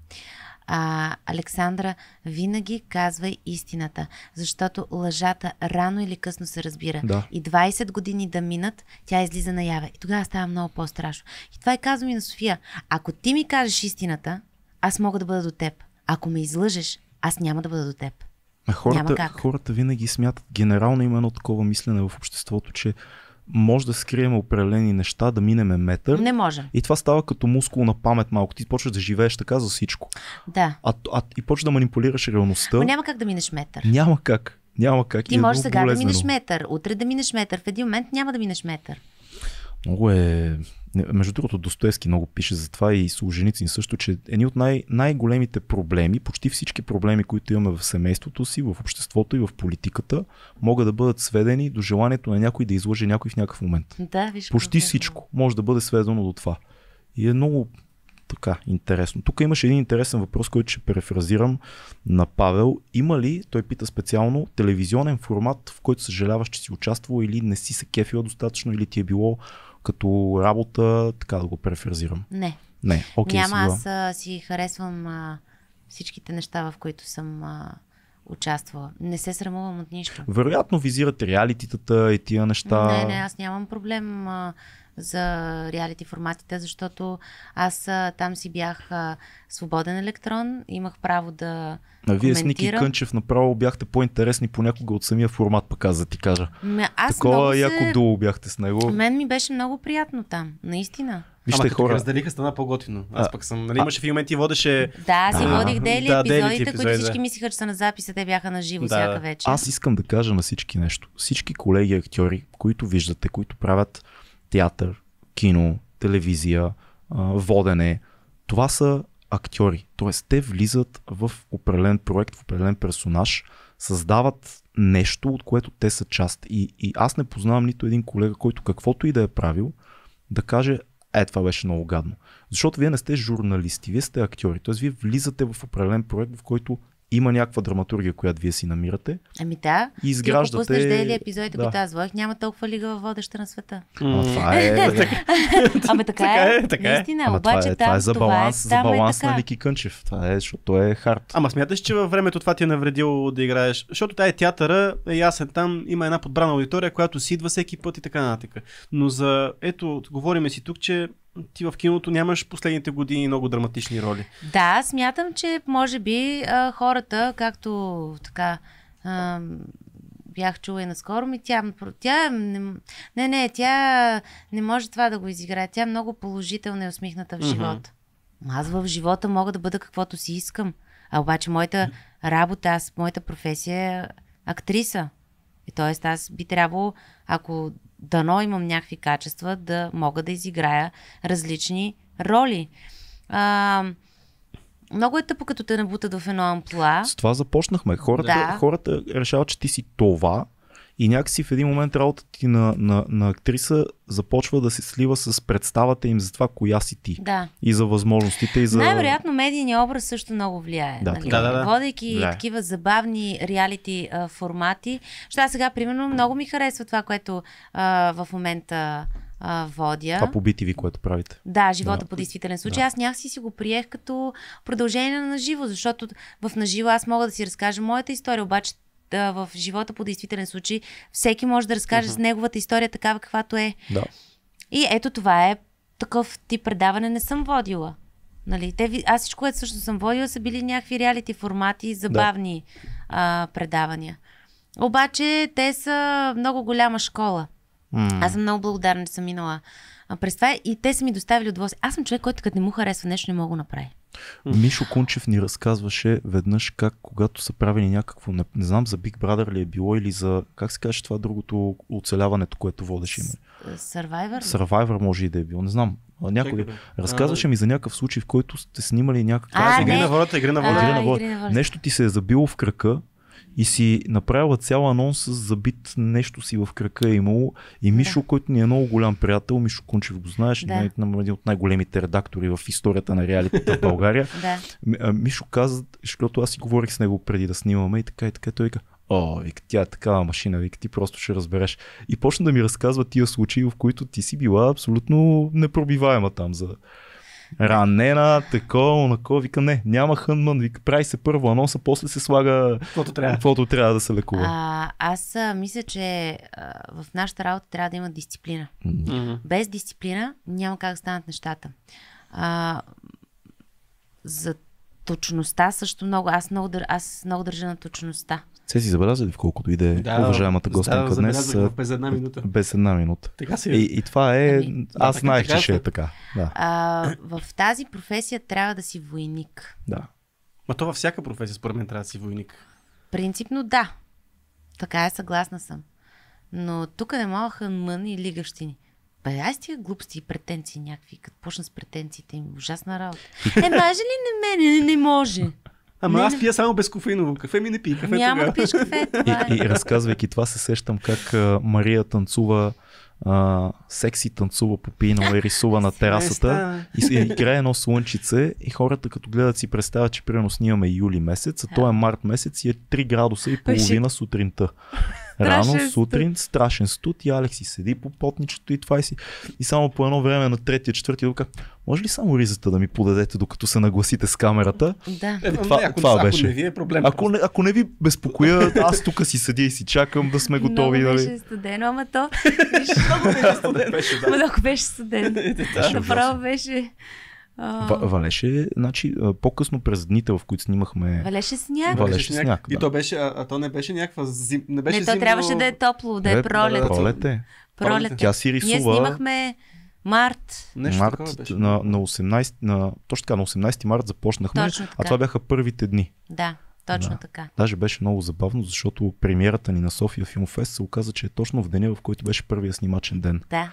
А, Александра, винаги казвай истината, защото лъжата рано или късно се разбира. Да. И 20 години да минат, тя излиза наяве. И тогава става много по-страшно. И това и е казвам и на София. Ако ти ми кажеш истината, аз мога да бъда до теб. Ако ме излъжеш, аз няма да бъда до теб.
А хората, хората винаги смятат, генерално има едно такова мислене в обществото, че може да скрием определени неща, да минеме метър. Не може. И това става като мускул на памет малко. Ти почваш да живееш така за всичко. Да. А, а и почваш да манипулираш реалността. Но няма
как да минеш метър.
Няма как. Няма как. Ти е можеш сега болезнено. да минеш
метър, утре да минеш метър, в един момент няма да минеш метър.
Много е между другото, Достоевски много пише за това и Солженицин също, че едни от най- най-големите проблеми, почти всички проблеми, които имаме в семейството си, в обществото и в политиката, могат да бъдат сведени до желанието на някой да излъже някой в някакъв момент. Да, виж, почти проблем. всичко може да бъде сведено до това. И е много така интересно. Тук имаше един интересен въпрос, който ще префразирам на Павел. Има ли, той пита специално, телевизионен формат, в който съжаляваш, че си участвал или не си се кефила достатъчно, или ти е било като работа, така да го префразирам. Не. Не, окей. Okay, Няма, сега.
аз а, си харесвам а, всичките неща, в които съм а, участвала. Не се срамувам от нищо. Вероятно
визирате реалититата и тия неща. Не, не, аз
нямам проблем. А, за реалити форматите, защото аз а, там си бях а, свободен електрон, имах право да. А вие с Ники Кънчев
направо бяхте по-интересни понякога от самия формат, пък аз да ти кажа. Ме, аз Такова се... яко долу
бяхте с него.
Мен ми беше много приятно там, наистина.
Вижте Ама, хора. разделиха стана по-готино. Аз пък съм. Нали, имаше в моменти водеше. Да, си а, водих дели да, епизодите, епизоди, които всички
да. мислиха, че са на записа, те бяха на живо да. всяка вечер. Аз
искам да кажа на всички нещо. Всички колеги актьори, които виждате, които правят театър, кино, телевизия, водене. Това са актьори. Т.е. те влизат в определен проект, в определен персонаж, създават нещо, от което те са част. И, и аз не познавам нито един колега, който каквото и да е правил, да каже, е, това беше много гадно. Защото вие не сте журналисти, вие сте актьори. Т.е. вие влизате в определен проект, в който има някаква драматургия, която вие си намирате. Ами да. И изграждате. Ако пуснеш дели епизодите, да. Е
аз влах, няма толкова лига във водеща на света. Ама това е. Ама така е. Е. е.
Така е. Наистина, Ама обаче това е, за баланс, за баланс на Ники Кънчев. Това е, защото е хард. Ама смяташ, че във времето това ти е навредило да играеш? Защото тая театъра е ясен там, има една подбрана аудитория, която си идва всеки път и така нататък. Но за, ето, говориме си тук, че ти в киното нямаш последните години много драматични роли.
Да, смятам, че може би а, хората, както така а, бях чула и наскоро, ми тя, тя не, не, не, тя не може това да го изиграе. Тя е много положителна и усмихната в живота. Mm-hmm. Аз в живота мога да бъда каквото си искам. А обаче моята работа, аз, моята професия е актриса. И т.е. аз би трябвало, ако дано имам някакви качества, да мога да изиграя различни роли. А, много е тъпо, като те набутат в едно амплуа. С
това започнахме. Хората, да. хората решават, че ти си това и някакси в един момент работата ти на, на, на актриса започва да се слива с представата им за това коя си ти. Да. И за възможностите и за... Най-вероятно
медийния образ също много влияе. Да, нали? да, да, да. Водейки да. такива забавни реалити а, формати. Ща сега, примерно, много ми харесва това, което а, в момента а, водя. Това по
BTV, което правите. Да, живота да. по
действителен случай. Да. Аз някакси си го приех като продължение на наживо, защото в наживо аз мога да си разкажа моята история, обаче в живота по действителен случай, всеки може да разкаже mm-hmm. с неговата история такава каквато е. Да. И ето това е такъв тип предаване не съм водила. Нали? Те, аз всичко, което също съм водила, са били някакви реалити формати, забавни да. а, предавания. Обаче те са много голяма школа.
Mm.
Аз съм
много благодарна, че съм минала а, през това и те са ми доставили удоволствие. Аз съм човек, който като не му харесва нещо, не мога да направи.
Мишо Кунчев ни разказваше веднъж как когато са правили някакво, не, не знам за Big Brother ли е било или за, как се каже това другото оцеляването, което водеше име. Нали? Survivor? Survivor може и да е било, не знам. Някой разказваше ми за някакъв случай, в който сте снимали някаква... А, игри на волята, игри
на волята. Нещо
ти се е забило в кръка и си направила цял анонс с забит нещо си в крака е имало. И Мишо, да. който ни е много голям приятел, Мишо Кунчев го знаеш, да. Нали, един от най-големите редактори в историята на реалитета в България. да. Мишо каза, защото аз си говорих с него преди да снимаме и така и така, той вика, О, вик, тя е такава машина, вик, ти просто ще разбереш. И почна да ми разказва тия случаи, в които ти си била абсолютно непробиваема там за, ранена, такова, онако. Вика, не, няма хънман, вика, прави се първо аноса, после се слага каквото трябва, каквото трябва да се лекува.
А, аз а, мисля, че а, в нашата работа трябва да има дисциплина.
Mm-hmm. Без
дисциплина няма как да станат нещата. А, за точността също много. Аз много, аз много държа на точността.
Се си забелязали в колкото иде да, уважаемата гостенка да, днес. Без една минута. Без една минута. Така си. Е. И, и това е. Ами, аз да, знаех, че ще е, е така. Да.
А, в тази професия трябва да си войник.
Да. Ма то във всяка професия, според мен, трябва да си войник.
Принципно да. Така е, съгласна съм. Но тук не мога хънмън и лигащини. Бе, аз тия глупости и претенции някакви, като почна с претенциите им, ужасна работа. Е, може ли не мене? не може.
Ама не, аз пия само без кофеиново кафе, ми не пи кафе Няма тогава. да пиеш
кафе. и, и
разказвайки това се сещам как uh, Мария танцува а, секси танцува по пинала и рисува на терасата и и играе едно слънчице и хората като гледат си представят, че примерно снимаме юли месец, а то е март месец и е 3 градуса и половина сутринта. Рано страшен сутрин, студ. страшен студ и Алекс си седи по потничето и това и си. И само по едно време на третия, четвъртия рука, може ли само ризата да ми подадете, докато се нагласите с камерата? Да. Е, ами това, ако, това ако беше. Ако не ви е проблем. Ако не, ако не ви безпокоя, аз тук си седя и си чакам да сме готови. Много нали? беше
студено, ама то...
Много беше студено.
Много беше студено. Направо беше... А...
Валеше, значи, по-късно през дните, в които снимахме. Валеше сняг. Валеше сняг. Да. И то беше,
а, а то не беше някаква зим. Не, беше не то зимно... трябваше да е топло, да
е, е пролет. Пролет е. Пролет. Тя си рисува. Ние снимахме март. Нещо март беше.
На, на 18, на, точно така, на 18 март започнахме, точно така. а това бяха първите дни. Да. Точно да. така. Даже беше много забавно, защото премиерата ни на София Филмфест се оказа, че е точно в деня, в който беше първия снимачен ден.
Да.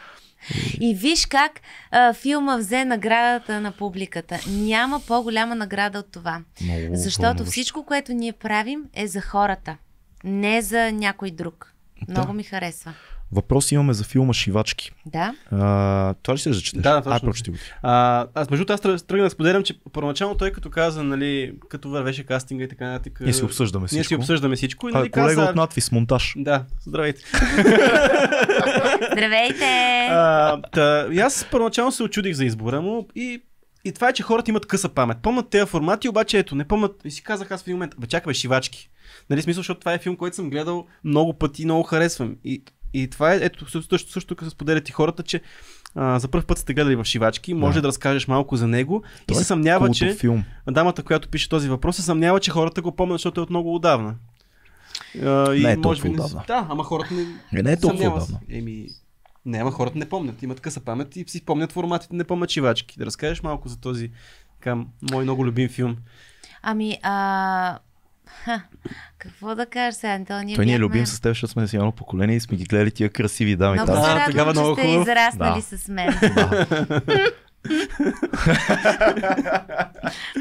И виж как а, филма взе наградата на публиката. Няма по-голяма награда от това.
Много защото всичко,
което ние правим е за хората, не за някой друг. Много да. ми харесва.
Въпрос имаме за филма Шивачки. Да. А, това ли ще зачете? Да, точно. А, прочети го.
А, аз между това аз тръгна да споделям, че първоначално той като каза, нали, като вървеше кастинга и така нататък. Ние си обсъждаме всичко. Ние си обсъждаме всичко. И, нали, а, колега каза... от надвис монтаж. Да, здравейте.
здравейте.
А, та, и аз първоначално се очудих за избора му и и това е, че хората имат къса памет. Помнят тези формати, обаче ето, не помнят. И си казах аз в един момент, бе, чакай, бе, шивачки. Нали, смисъл, защото това е филм, който съм гледал много пъти и много харесвам. И и това е, ето, също, също тук се споделят и хората, че а, за първ път сте гледали в Шивачки, може да, да разкажеш малко за него. Той и се е съмнява, че филм. дамата, която пише този въпрос, се съмнява, че хората го помнят, защото е от много отдавна. А, не и е може би не... Да, ама хората не. Е, не е толкова отдавна. Еми, не, ама хората не помнят. Имат къса памет и си помнят форматите, не помнят шивачки. Да разкажеш малко за този към, мой много любим филм.
Ами, а, какво да кажа сега, Антони? Той ни е любим с
теб, защото сме си едно поколение и сме ги гледали тия красиви дами. Много се
радвам, е че сте израснали да. с мен. Да.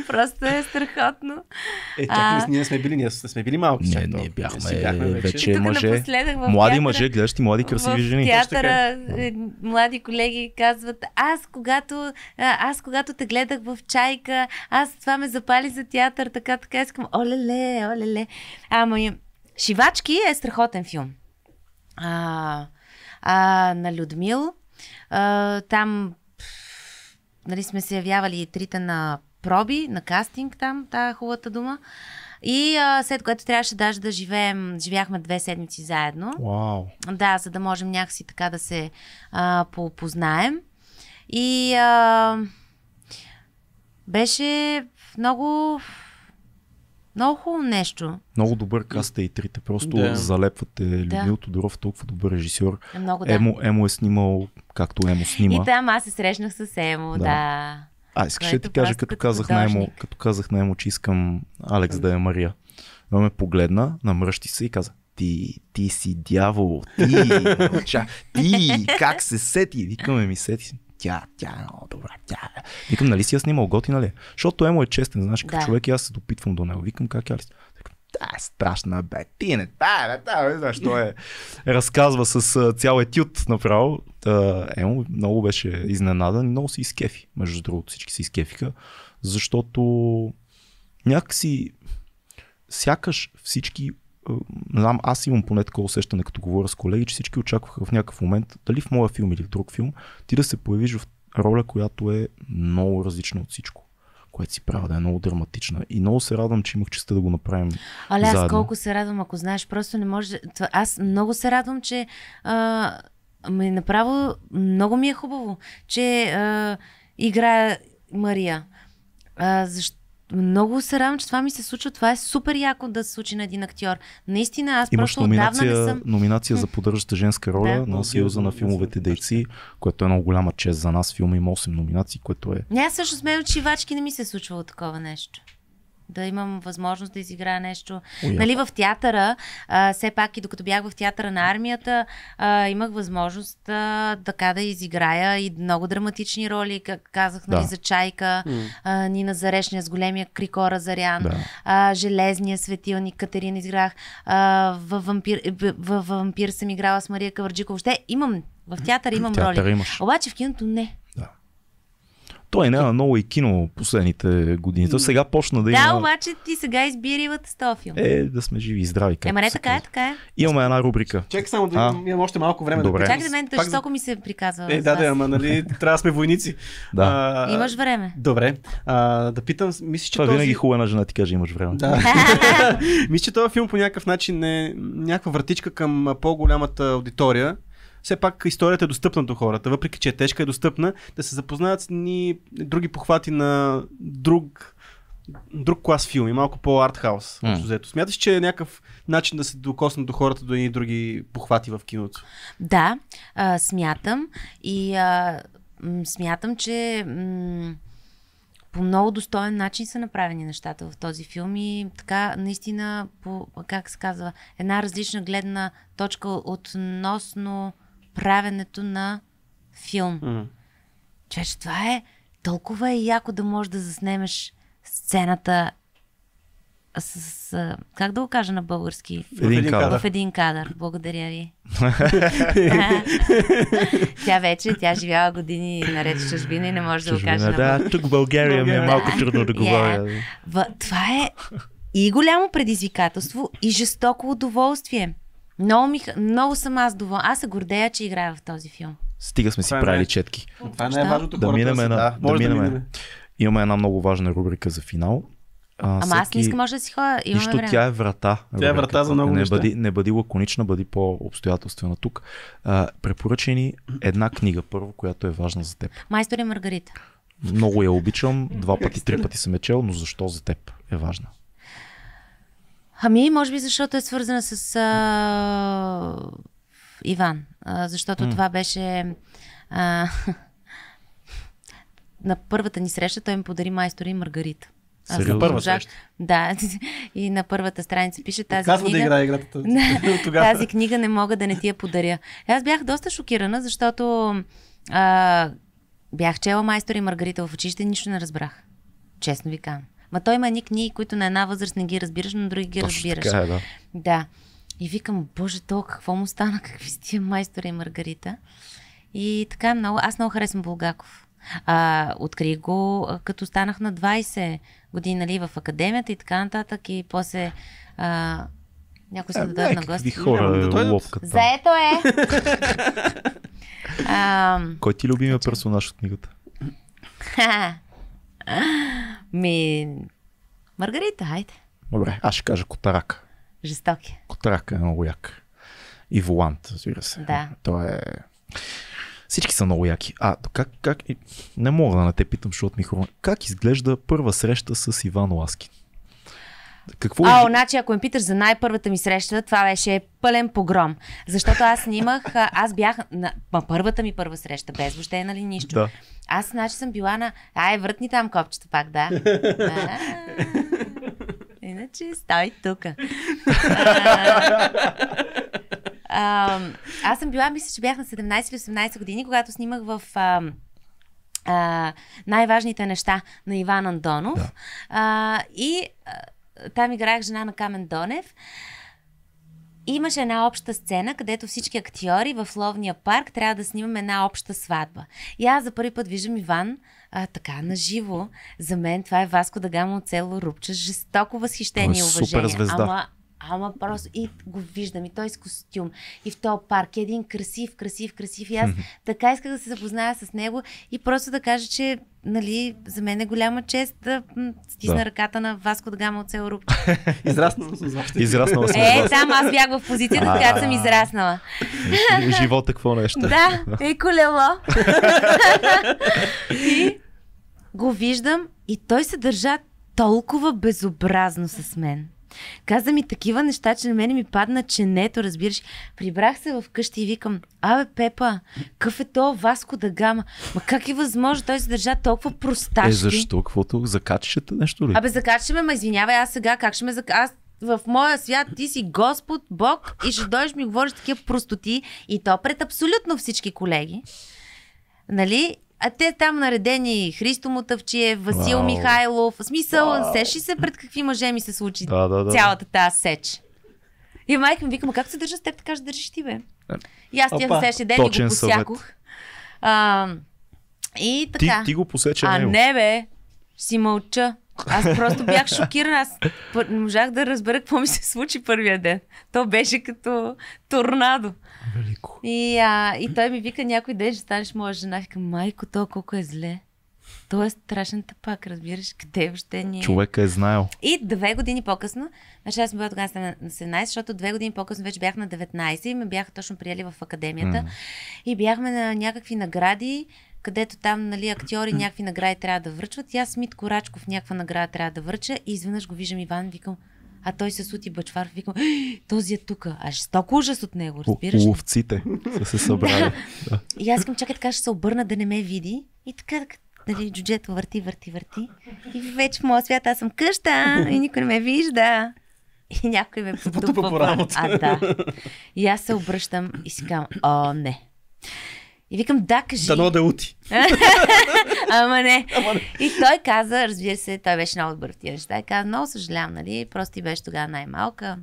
Просто е страхотно. Е, чакай,
ние сме били, ние сме били малки. Не, не бяхме, бяхме вече
мъже. Млади мъже, гледащи млади красиви жени. В театъра
е, млади колеги казват, аз когато, аз когато те гледах в чайка, аз това ме запали за театър, така, така искам, оле-ле, оле-ле. Ама Шивачки е страхотен филм. А, а, на Людмил. А, там нали, сме се явявали и трите на проби, на кастинг там, та хубавата дума. И а, след което трябваше даже да живеем, живяхме две седмици заедно. Wow. Да, за да можем някакси така да се а, познаем. И а, беше много много хубаво нещо.
Много добър каст е и трите. Просто да. залепвате Людмил да. Тодоров, толкова добър режисьор. Е, много да. Емо, Емо е снимал както Емо снима. И
там аз се срещнах с Емо, да. да. А, искаш ще ти кажа, като, като,
казах на Емо, като казах на Емо, че искам Алекс да е Мария. Но ме погледна, намръщи се и каза, ти, ти си дявол, ти,
ти,
как се сети? Викаме ми сети. си тя, тя е много добра, тя е. Викам, нали си я снимал, готи, нали? Защото Емо е честен, знаеш, като да. човек и аз се допитвам до него. Викам, как е Алис? Та е страшна бе, ти не, да, е, бе, да, е, бе, знаеш, той е, разказва с цял етюд направо. Та, Емо много беше изненадан и много се изкефи, между другото всички се изкефиха, защото някакси сякаш всички знам, аз имам поне такова усещане, като говоря с колеги, че всички очакваха в някакъв момент, дали в моя филм или в друг филм, ти да се появиш в роля, която е много различна от всичко което си правя да е много драматична. И много се радвам, че имах честа да го направим. Але аз заедно. колко
се радвам, ако знаеш, просто не може. Това, аз много се радвам, че а, ами направо много ми е хубаво, че а, играя Мария. А, защо? много се радвам, че това ми се случва. Това е супер яко да се случи на един актьор. Наистина, аз Имаш просто номинация, отдавна не съм...
номинация за поддържаща женска роля да. на Съюза на филмовете дейци, което е много голяма чест за нас. Филма има 8 номинации, което е...
Не, аз също смея, че не ми се е от такова нещо да имам възможност да изиграя нещо. Уя. Нали, в театъра, а, все пак и докато бях в театъра на армията, а, имах възможност а, така да изиграя и много драматични роли, как казах, нали, да. за Чайка, а, Нина Зарешня с големия Крикора Зарян, да. а, Железния светилник, Катерина изграх, в във, вампир, Вампир съм играла с Мария Каварджикова. Въобще имам в театъра имам в театър роли. Имаш. Обаче в киното не.
Той е няма много и кино последните години. То сега почна да, да има... Да, обаче
ти сега избири в този филм. Е,
да сме живи и
здрави. Ема
не така е, така е.
Имаме една рубрика. Чакай само да имам още малко време Добре. да Чакай да
мен жестоко ми се приказва. Е, да, да,
ама нали трябва да сме войници. да. А, имаш време. Добре. А, да питам, мисля, че Това този... винаги хубава на жена ти каже, имаш време. Да. мисля, че този филм по някакъв начин е някаква вратичка към по-голямата аудитория все пак историята е достъпна до хората, въпреки че е тежка, е достъпна, да се запознаят с ни други похвати на друг друг клас филми, малко по-артхаус. Mm. Смяташ, че е някакъв начин да се докоснат до хората до едни други похвати в киното?
Да, а, смятам. И а, смятам, че м- по много достоен начин са направени нещата в този филм и така наистина по, как се казва, една различна гледна точка относно правенето на филм. Mm. Човече, това е толкова е яко да можеш да заснемеш сцената с, с, как да го кажа на български? В един кадър. В един кадър. Благодаря ви. тя вече, тя живява години наред в чужбина и не може чужбина, да го каже. Да,
на тук България ми е малко трудно да говоря. Yeah.
Това е и голямо предизвикателство, и жестоко удоволствие. Много, ми, много съм аз доволна. Аз се гордея, че играя в този филм.
Стига сме си е правили четки. Това не е важното. Да минем на... Да, да, да минем. Имаме една много важна рубрика за финал. А, Ама всеки... аз не искам, може да си ходя. Нищо, време. тя е врата. Тя е врата за много не неща. Бъди, не бъди лаконична, бъди по-обстоятелствена тук. А, препоръчени ни една книга, първо, която е важна за теб.
Майстори Маргарита.
Много я обичам, два пъти, три пъти съм е чел, но защо за теб е важна?
Ами, може би защото е свързана с а, Иван. А, защото mm. това беше... А, на първата ни среща той ми подари майстори и Маргарита. Аз на първа среща. Да, и на първата страница пише тази Казва книга. да играе играта тази книга не мога да не ти я подаря. Аз бях доста шокирана, защото а, бях чела майстори и Маргарита в училище и нищо не разбрах. Честно ви казвам. Ма той има едни книги, които на една възраст не ги разбираш, но други ги Точно разбираш. Така е, да. да. И викам, боже, то какво му стана, какви си тия майстори и Маргарита. И така много, аз много харесвам Булгаков. А, открих го, като станах на 20 години нали, в академията и така нататък. И после а, някой се е, да дойде на гости.
хора да е дойдат. ловката.
Заето е! а,
Кой ти е любимия персонаж от книгата?
Ми, Маргарита, хайде.
Добре, аз ще кажа Котарак. Жестоки. Е. Котарак е много як. И Волант, разбира се. Да. Той е... Всички са много яки. А, как, как... Не мога да не те питам, защото ми е хрумна. Как изглежда първа среща с Иван Ласкин? Какво... А, значи,
ако ме питаш за най-първата ми среща, това беше пълен погром. Защото аз снимах, аз бях на ма, първата ми първа среща, без въобще, нали, нищо. Да. Аз, значи, съм била на... Ай, вратни там копчето пак, да. а Иначе, стой тук. Аз съм била, мисля, че бях на 17 или 18 години, когато снимах в... А, а, най-важните неща на Иван Андонов. Да. А, и там играех жена на Камен Донев. Имаше една обща сцена, където всички актьори в Ловния парк трябва да снимаме една обща сватба. И аз за първи път виждам Иван а, така наживо. За мен това е Васко Дагамо от село Рупча. Жестоко възхищение и е уважение. Звезда. Ама Ама просто и го виждам, и той е с костюм, и в този парк, е един красив, красив, красив. И аз така исках да се запозная с него и просто да кажа, че нали, за мен е голяма чест да стисна да. ръката на Васко да гама от цел Рук.
израснала
съм Е, там аз бях
в позицията, която съм израснала.
Живота какво нещо. Да,
е колело. и го виждам и той се държа толкова безобразно с мен. Каза ми такива неща, че на мене ми падна ченето, разбираш. Прибрах се вкъщи и викам, абе Пепа, къв е то Васко да гама? Ма как е възможно той се държа толкова просташки? Е, защо?
Каквото? Закачишете нещо ли? Абе,
закачаме, ма извинявай, аз сега как ще ме зак... Аз в моя свят ти си Господ, Бог и ще дойдеш ми говориш такива простоти и то пред абсолютно всички колеги. Нали? А те там наредени Христо Мотавчиев, Васил Вау. Михайлов. В смисъл, сеши се пред какви мъже ми се случи да, да, да. цялата тази сеч. И майка ми вика, как се държа с теб, така ще държиш ти, бе. И аз тях следващия ден и го посякох. А, и така. Ти, ти го посече А, него. не, бе. Си мълча. Аз просто бях шокирана. Аз не можах да разбера какво ми се случи първия ден. То беше като торнадо. Велико. И, а, и той ми вика някой ден ще станеш моя жена. Вика, майко, то колко е зле. То е страшен тъпак, разбираш, къде въобще ни е. Човека е знаел. И две години по-късно, значи аз съм била тогава на 17, защото две години по-късно вече бях на 19 и ме бяха точно приели в академията. Mm. И бяхме на някакви награди където там нали, актьори някакви награди трябва да връчват. И аз Смит Корачков някаква награда трябва да връча и изведнъж го виждам Иван, викам, а той се сути бачвар, викам, този е тука. А стоко ужас от него, разбираш? Ловците са се събрали. да. И аз искам, чакай така, ще се обърна да не ме види. И така, нали, джуджето върти, върти, върти. И вече в моя свят аз съм къща и никой не ме вижда. И някой ме потупа по А, да. И аз се обръщам и си казвам, о, не. И викам, да, кажи. Дано да е ути. Ама не. Ама не. И той каза, разбира се, той беше много добър в тия неща. И каза, много съжалявам, нали? Просто ти беше тогава най-малка.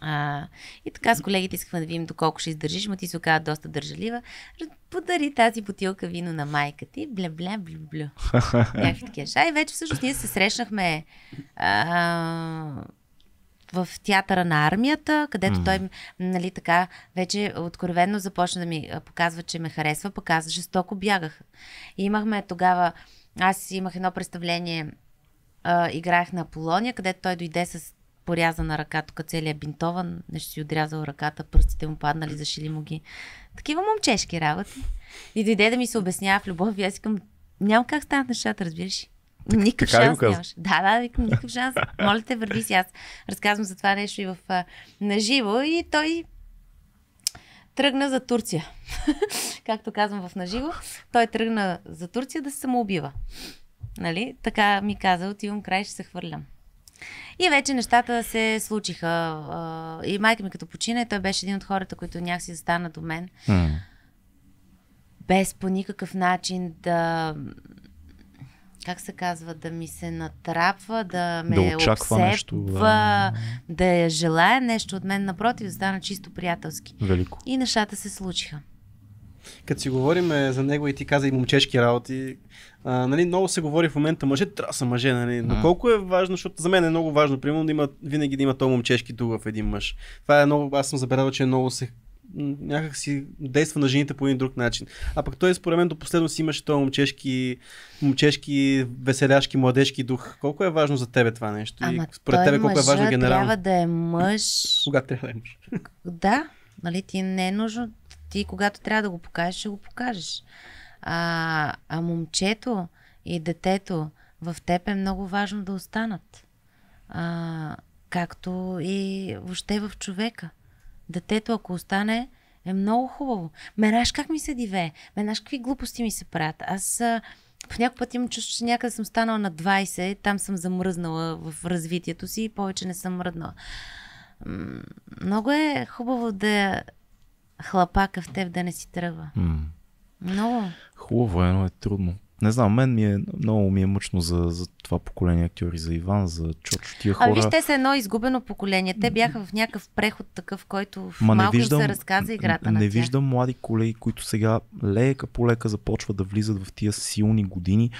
А, и така с колегите искахме да видим доколко ще издържиш, но ти се оказа доста държалива. Подари тази бутилка вино на майка ти. Бля, бля, бля, бля. Някакви такива неща. И вече всъщност ние се срещнахме а, в театъра на армията, където mm. той, нали така, вече откровенно започна да ми показва, че ме харесва, пък аз жестоко бягах. И имахме тогава, аз имах едно представление, а, играх на Аполония, където той дойде с порязана ръка, тук целият бинтован, нещо си отрязал ръката, пръстите му паднали, зашили му ги. Такива момчешки работи. И дойде да ми се обяснява в любов и аз си няма как станат нещата, разбираш. ли? Никакъв така шанс нямаш. Да, да, викам, никакъв шанс. Моля те, върви си. Аз разказвам за това нещо и в наживо и той тръгна за Турция. Както казвам в наживо, той тръгна за Турция да се самоубива. Нали? Така ми каза, отивам край, ще се хвърлям. И вече нещата се случиха. И майка ми като почина, той беше един от хората, които някакси застана до мен. Без по никакъв начин да как се казва, да ми се натрапва, да ме да очаква обсепва, нещо, да... да желая нещо от мен. Напротив, да стана чисто приятелски. Велико. И нещата се случиха.
Като си говорим е, за него и ти каза и момчешки работи, а, нали, много се говори в момента мъже, трябва да са мъже, нали? но а. колко е важно, защото за мен е много важно, примерно да има, винаги да има то момчешки дух в един мъж. Това е много, аз съм забелязал, че е много се някак си действа на жените по един друг начин. А пък той според мен до последно си имаше този момчешки, момчешки, веселяшки, младежки дух. Колко е важно за тебе това нещо? Ама и според тебе колко е важно генерално? Трябва
да е мъж.
Кога трябва да е мъж?
Да, нали ти не е нужно. Ти когато трябва да го покажеш, ще го покажеш. А, а момчето и детето в теб е много важно да останат. А, както и въобще в човека детето, ако остане, е много хубаво. Менаш как ми се диве? Менаш какви глупости ми се правят? Аз в някакъв път имам чувство, че някъде съм станала на 20, там съм замръзнала в развитието си и повече не съм мръднала. Много е хубаво да хлапака в теб да не си тръгва. Много.
Хубаво е, но е трудно. Не знам, мен ми е много ми е мъчно за, за това поколение актьори, за Иван, за Чоч, тия хора. А вижте,
са едно изгубено поколение. Те бяха в някакъв преход такъв, който в Ма, малко не виждам, се разказа играта не, не виждам
млади колеги, които сега лека по лека започват да влизат в тия силни години.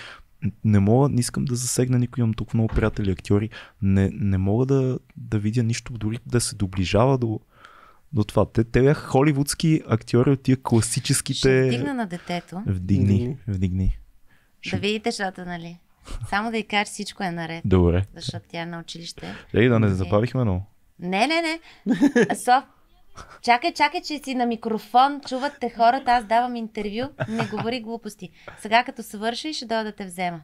Не мога, не искам да засегна никой, имам тук много приятели актьори. Не, не мога да, да видя нищо, дори да се доближава до, до това. Те, те бяха холивудски актьори от тия класическите... Ще вдигна на детето. Вдигни, вдигни.
Ще... Да видите жата, нали? Само да й кажеш всичко е наред. Добре. Защото тя е на училище.
Ей, да не okay. Нали? забавихме но...
Не, не, не. Соф, Чакай, чакай, че си на микрофон, чуват те хората, аз давам интервю, не говори глупости. Сега като свърши, ще дойда да те взема.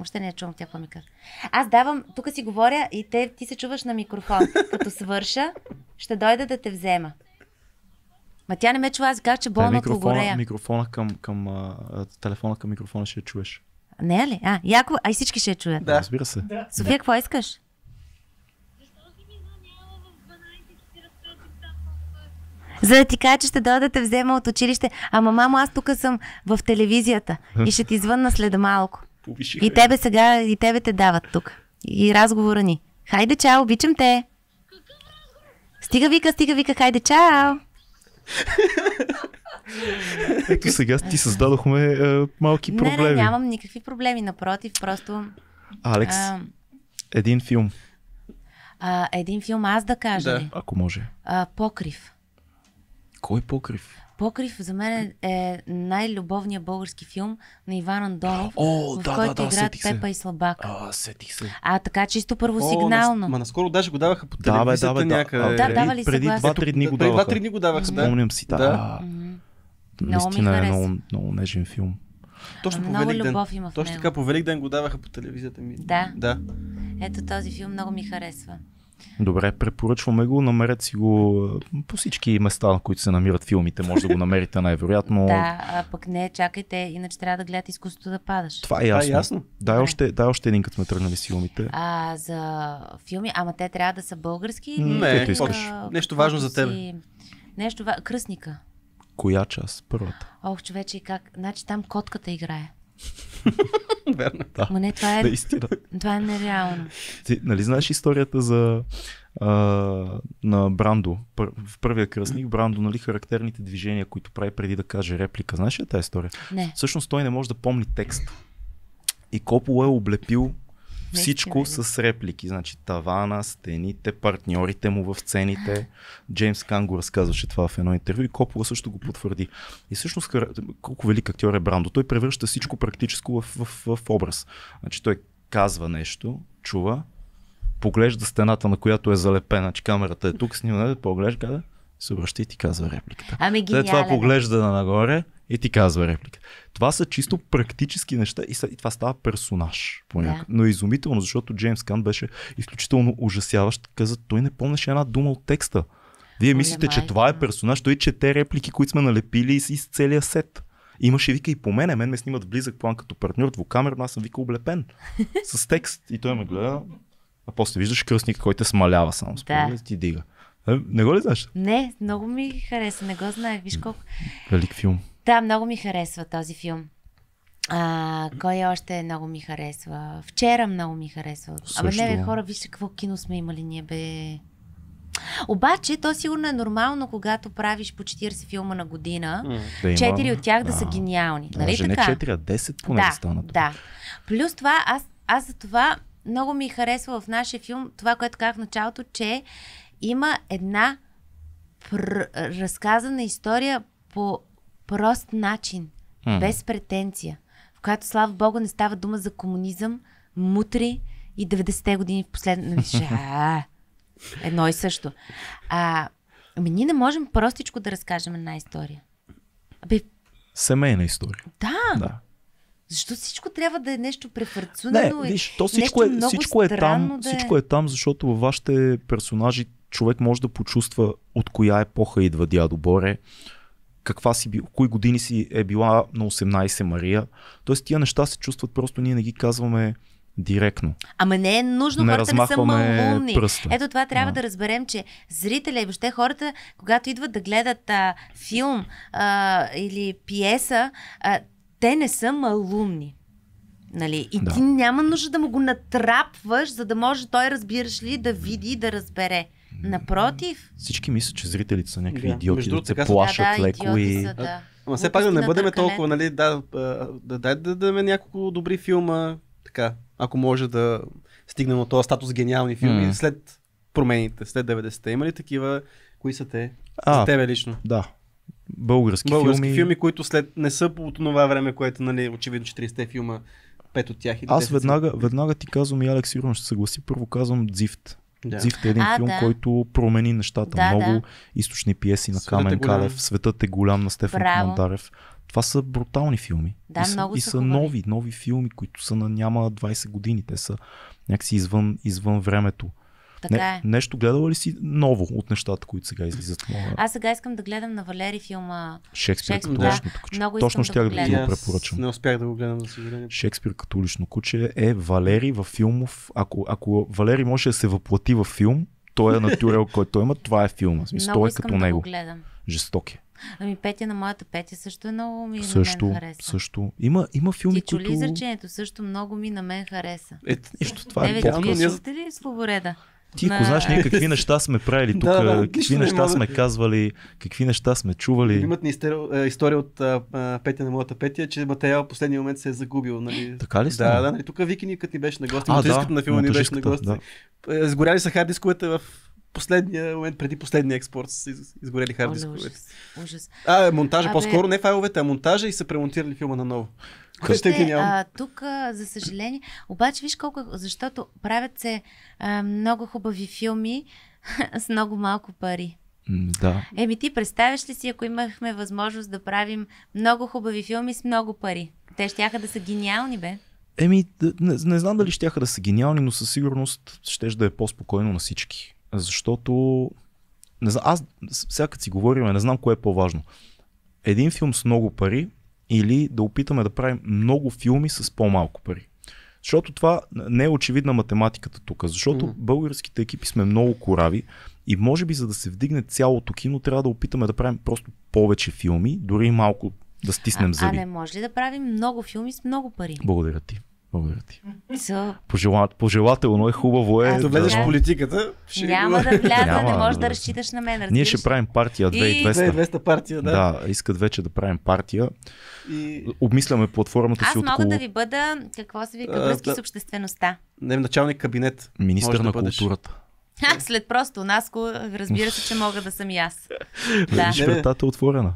Още не я е чувам тя какво ми казва. Аз давам, тук си говоря и те, ти се чуваш на микрофон. Като свърша, ще дойда да те взема. Ма тя не ме чува, аз казах, че болна е, от горея.
Микрофона към, към, а, телефона към микрофона ще я чуеш.
Не е ли? А, яко, а и всички ще я чуят. Да. Разбира се. Да. София, какво искаш? За да ти кажа, че ще дойда да те взема от училище. Ама мамо, аз тук съм в телевизията и ще ти звънна след малко. Повиши, и тебе сега, и тебе те дават тук. И разговора ни. Хайде, чао, обичам те. Стига вика, стига вика, хайде, чао.
Ето сега ти създадохме а, е, малки проблеми. Не, не, нямам
никакви проблеми, напротив, просто...
Алекс, а... един филм.
А, един филм аз да кажа да. Ли? Ако може. А, покрив.
Кой е покрив?
Покрив за мен е най-любовният български филм на Иван Андонов, О, в да, който да, да, играят Пепа и Слабак. А, сетих се. А, така чисто първосигнално. О,
ма наскоро даже го даваха по телевизията да, бе, да, някъде. Да, давали преди, преди три дни го даваха. Преди дни го даваха, да. Спомням си, да. да.
Наистина е много, много нежен филм.
Точно много по любов има в Точно така по Велик ден го даваха по телевизията ми. Да. да.
Ето този филм много ми харесва.
Добре, препоръчваме го, намерете си го по всички места, на които се намират филмите, може да го намерите най-вероятно. да,
а пък не, чакайте, иначе трябва да гледате изкуството да падаш. Това е ясно. Това е ясно. Дай, да.
още, дай още един, като сме тръгнали с филмите.
А, за филми, ама те трябва да са български? Не, Не, искаш. А, нещо важно за теб. Нещо важно. Кръсника.
Коя част? Първата.
Ох, човече, как? Значи там котката играе.
Верно. Да.
Ма не, това е, Наистина. това е нереално.
Ти, нали знаеш историята за а, на Брандо? Пър, в първия кръстник Брандо, нали, характерните движения, които прави преди да каже реплика. Знаеш ли тази история? Не. Всъщност той не може да помни текст. И Кополо е облепил всичко с реплики. Значи тавана, стените, партньорите му в сцените. Джеймс Канго разказваше това в едно интервю и Копола също го потвърди. И всъщност колко велик актьор е Брандо. Той превръща всичко практическо в, в, в образ. Значи той казва нещо, чува, поглежда стената, на която е залепена, значи камерата е тук, снима, нали, поглежда, се обръща и ти казва репликата. Ами, гениален. това е. поглежда нагоре, и ти казва реплика. Това са чисто практически неща и, са, и това става персонаж. Да. Но е изумително, защото Джеймс Кан беше изключително ужасяващ. Каза, той не помнеше една дума от текста. Вие мислите, че това е персонаж, той чете реплики, които сме налепили из, из целия сет. Имаше, вика, и по мене, мен ме снимат близък план като партньор, но аз съм, вика, облепен с текст. И той ме гледа, а после виждаш кръстник, който е смалява само. Според да. ти дига. Е, не го ли знаеш? Не,
много ми хареса, не го знаех. Виж колко. Велик филм. Да, много ми харесва този филм. А, кой още много ми харесва? Вчера много ми харесва. Също. Абе, не, хора, вижте какво кино сме имали ние, бе. Обаче, то сигурно е нормално, когато правиш по 40 филма на година, четири да от тях да, да са гениални. Нали Може така? не 4,
а 10 поне да, да станат.
Да. Плюс това, аз, аз за това много ми харесва в нашия филм това, което казах в началото, че има една пр- разказана история по прост начин, mm. без претенция, в която, слава Богу, не става дума за комунизъм, мутри и 90-те години в последно. Нали, едно и също. А, ами ние не можем простичко да разкажем една история.
Абе, Семейна история. Да. да.
Защо всичко трябва да е нещо префарцунено?
Не, виж, то всичко, е, всичко, е там, да всичко е, е
там, защото във вашите персонажи човек може да почувства от коя епоха идва дядо Боре, каква си, кои години си е била на 18 Мария. Тоест тия неща се чувстват, просто ние не ги казваме директно.
Ама не е нужно не хората да са малумни. Пръста. Ето това трябва а. да разберем, че зрителя и въобще хората, когато идват да гледат а, филм а, или пиеса, а, те не са малумни. Нали? И да. ти няма нужда да му го натрапваш, за да може той, разбираш ли, да види и да разбере.
Напротив.
Всички мислят, че зрителите са някакви да. идиоти, Между да се плашат да, да, леко и... Са,
да. Ама все пак да не бъдем толкова, нали, да, да, да, да даме няколко добри филма, така, ако може да стигнем от този статус гениални филми mm. след промените, след 90-те. Има ли такива? Кои са те? А, За тебе лично.
Да. Български, Български филми. филми,
които след не са по това време, което, нали, очевидно 40-те филма, пет от тях. Или Аз веднага,
веднага ти казвам и Алекс сигурно ще съгласи. Първо казвам Дзифт. Да. Зивта е един а, филм, да. който промени нещата. Да, Много да. източни пиеси на Светът е Камен е Калев, Светът е голям на Стефан Браво. Мандарев. Това са брутални филми. Да, и са, много и са нови, нови филми, които са на няма 20 години. Те са някакси извън, извън времето. Така Не, е. Нещо гледала ли си ново от нещата, които сега излизат? Мога...
Аз сега искам да гледам на Валери филма Шекспир, Шекспир
като да. лично куче. Много Точно ще да го, да го препоръчам.
Не успях да го гледам, за съжаление.
Шекспир като лично куче е Валери във филмов. Ако, ако Валери може да се въплати във филм, той е натюрел, който той има, това е филма. Смисъл, много той е искам като да него. Го гледам. Жесток е.
Ами Петя на моята Петя също е много ми също, на мен хареса.
Също. Има, има филми, Ти чули които...
изречението също много ми на мен хареса. Ето, нещо, това не, е бе, подкаст. Ние... ли Слобореда? Ти не. знаеш ние какви неща сме
правили тук, да, да, какви неща сме казвали, какви неща сме чували.
Имат ни е, история от а, Петя на моята Петя, е, че материал в последния момент се е загубил. Нали? Така ли сте? Да, да, нали? тук Вики ни като ни беше на гости, а, да, на филма ни беше на гости. Да. Е, сгоряли са хардисковете в последния момент, преди последния експорт са изгорели хардисковете. Ужас. ужас. А, монтажа, по-скоро не файловете, а монтажа и са премонтирали филма наново. Което е гениално.
Тук, за съжаление, обаче виж колко, защото правят се а, много хубави филми с много малко пари. Да. Еми ти представяш ли си, ако имахме възможност да правим много хубави филми с много пари? Те щяха да са гениални, бе.
Еми, не, не знам дали щяха да са гениални, но със сигурност ще да е по-спокойно на всички. Защото, не знам, аз сега си говорим, не знам кое е по-важно. Един филм с много пари или да опитаме да правим много филми с по-малко пари. Защото това не е очевидна математиката тук, защото mm. българските екипи сме много корави и може би за да се вдигне цялото кино трябва да опитаме да правим просто повече филми, дори малко да стиснем а, А не
може ли да правим много филми с много пари?
Благодаря ти. Благодаря ти. Пожела... Пожелателно е, хубаво е. Като влезеш в
политиката, ще... Няма да вляза,
не можеш да, да разчиташ на мен. Разбираш? Ние ще
правим партия 2200. 2200 партия, да. Да, искат вече да правим партия. И... Обмисляме платформата Аз си от Аз мога около... да ви
бъда, какво се вика, връзки да... с обществеността.
Не, началник кабинет. Министър на да културата.
А, след просто Наско, разбира се, че мога да съм и аз. да.
Вратата е отворена.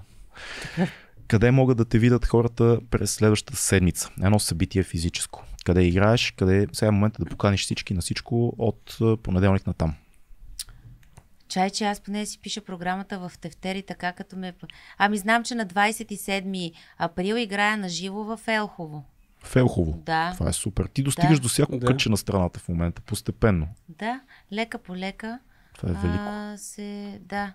Е къде могат да те видят хората през следващата седмица? Едно събитие физическо. Къде играеш, къде сега е момента да поканиш всички на всичко от понеделник на там.
Чай, че аз поне си пиша програмата в тефтери, така като ме... Ами знам, че на 27 април играя на живо в Елхово.
В Елхово? Да. Това е супер. Ти достигаш да. до всяко да. кътче на страната в момента, постепенно.
Да, лека по лека. Това е велико. А, се... Да.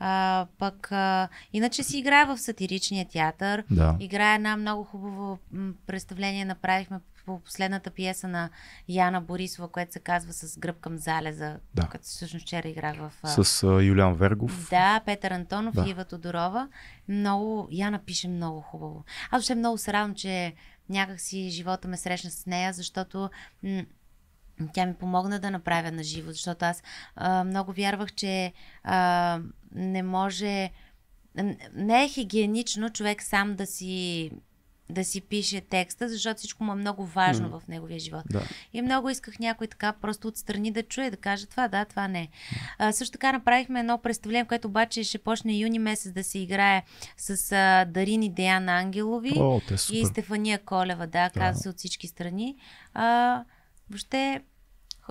А, пък, а, иначе си играе в сатиричния театър. Да. Играе една много хубаво представление. Направихме по последната пиеса на Яна Борисова, която се казва С гръб към залеза, да. като всъщност вчера играх в... С
а, Юлиан Вергов.
Да, Петър Антонов да. и Ива Тодорова. Много, Яна пише много хубаво. Аз ще много се радвам, че някакси живота ме срещна с нея, защото м- тя ми помогна да направя на живо, защото аз а, много вярвах, че а, не може... Не е хигиенично човек сам да си да си пише текста, защото всичко му е много важно mm. в неговия живот. Да. И много исках някой така просто отстрани да чуе, да каже това, да, това не. А, също така направихме едно представление, което обаче ще почне юни месец да се играе с а, Дарин и Деян Ангелови О, е и Стефания Колева, да, да. казва се от всички страни. А, въобще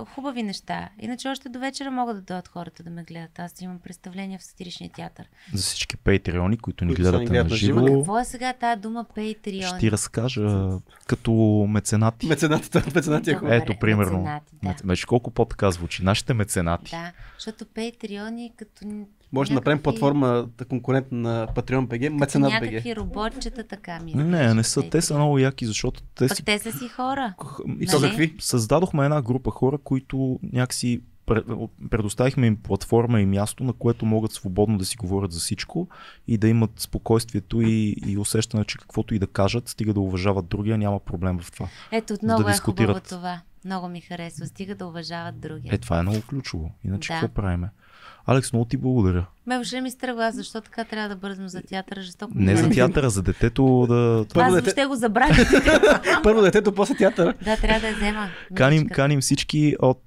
хубави неща. Иначе още до вечера могат да дойдат хората да ме гледат. Аз имам представление в сатиричния театър.
За всички пейтриони, които ни гледат, на живо. Какво
е сега тази дума пейтриони? Ще ти
разкажа като меценати. Меценатите, меценати
е хубаво. Ето, примерно.
Меценати,
да. Меч, колко по-така звучи. Нашите меценати.
Да,
защото пейтриони като може да направим платформа
конкурент на Patreon BG, меценат BG. Някакви
роботчета така ми. Не, не, не са. Нали? Те
са много яки, защото те Пък си... те са си хора. И нали? какви? Създадохме една група хора, които някакси предоставихме им платформа и място, на което могат свободно да си говорят за всичко и да имат спокойствието и, и усещане, че каквото и да кажат, стига да уважават другия, няма проблем в това. Ето, отново да е хубаво
това. Много ми харесва. Стига да уважават другия. Е,
това е много ключово. Иначе да. какво правиме? Алекс, много ти благодаря.
Ме въобще ми стръгла, защо така трябва да бързам за театъра? Жестоко. Не за е. театъра,
за детето да... Първо аз дете... ще го забравя. Първо детето, после театъра.
Да, трябва да я взема.
Каним, каним
всички от...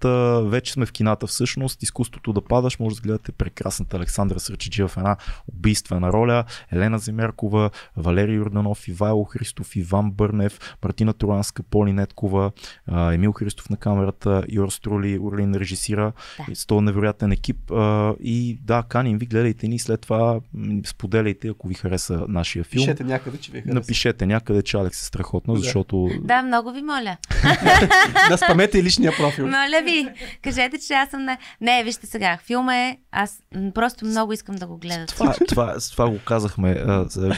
вече сме в кината всъщност. Изкуството да падаш. Може да гледате прекрасната Александра Сръчичи в една убийствена роля. Елена Земеркова, Валерий Юрданов, Ивайло Христов, Иван Бърнев, Мартина Труанска, Поли Неткова, Емил Христов на камерата, Йор Струли, Урлин режисира. Да. С невероятен екип. и да, каним ви гледайте ни след това, споделяйте, ако ви хареса нашия филм. Напишете някъде, че ви хареса. Напишете някъде, че Алекс е страхотно, да. защото...
Да, много ви моля.
да спамете и личния профил.
Моля ви, кажете, че аз съм на... Не, вижте сега, филма е... Аз просто много искам да го гледате. Това,
това, това го казахме.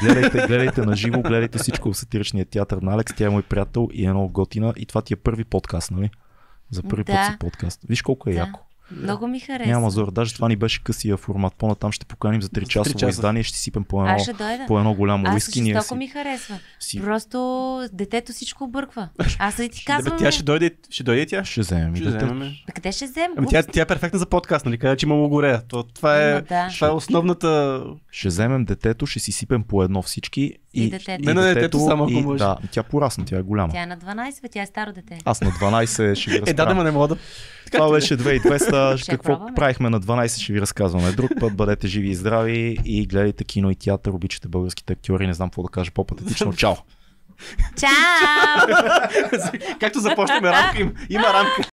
Гледайте, гледайте на живо, гледайте всичко в сатиричния театър на Алекс. Тя е мой приятел и е много готина. И това ти е първи подкаст, нали? За първи да. път си подкаст. Виж колко е да. яко. Много ми харесва. Няма зор. Даже това ни беше късия формат. По-натам ще поканим за 3 часово часа. издание. Ще сипем по едно, по едно голямо Аз уиски.
Аз
ми харесва. Си... Просто детето всичко обърква. Аз и ти казвам. Тя ще
дойде, ще дойде тя. Ще вземем. Ще вземем.
Къде ще вземем? Ами, тя,
тя, е перфектна за подкаст, нали? Каза, че има логорея.
То, това, е, да. това е основната... Ще вземем детето, ще си сипем по едно всички и, и детето. Не, не, детето, само ако може. Да, тя порасна, тя е голяма.
Тя е на 12, тя е старо дете. Аз
на 12 ще ги разправя. Е, да, да, не мога да това беше 2200. Какво правихме на 12, ще ви разказваме. Друг път бъдете живи и здрави и гледайте кино и театър, обичате българските актьори, не знам какво да кажа по-патетично. Чао!
Чао!
Както започнахме рамка, им, има рамка.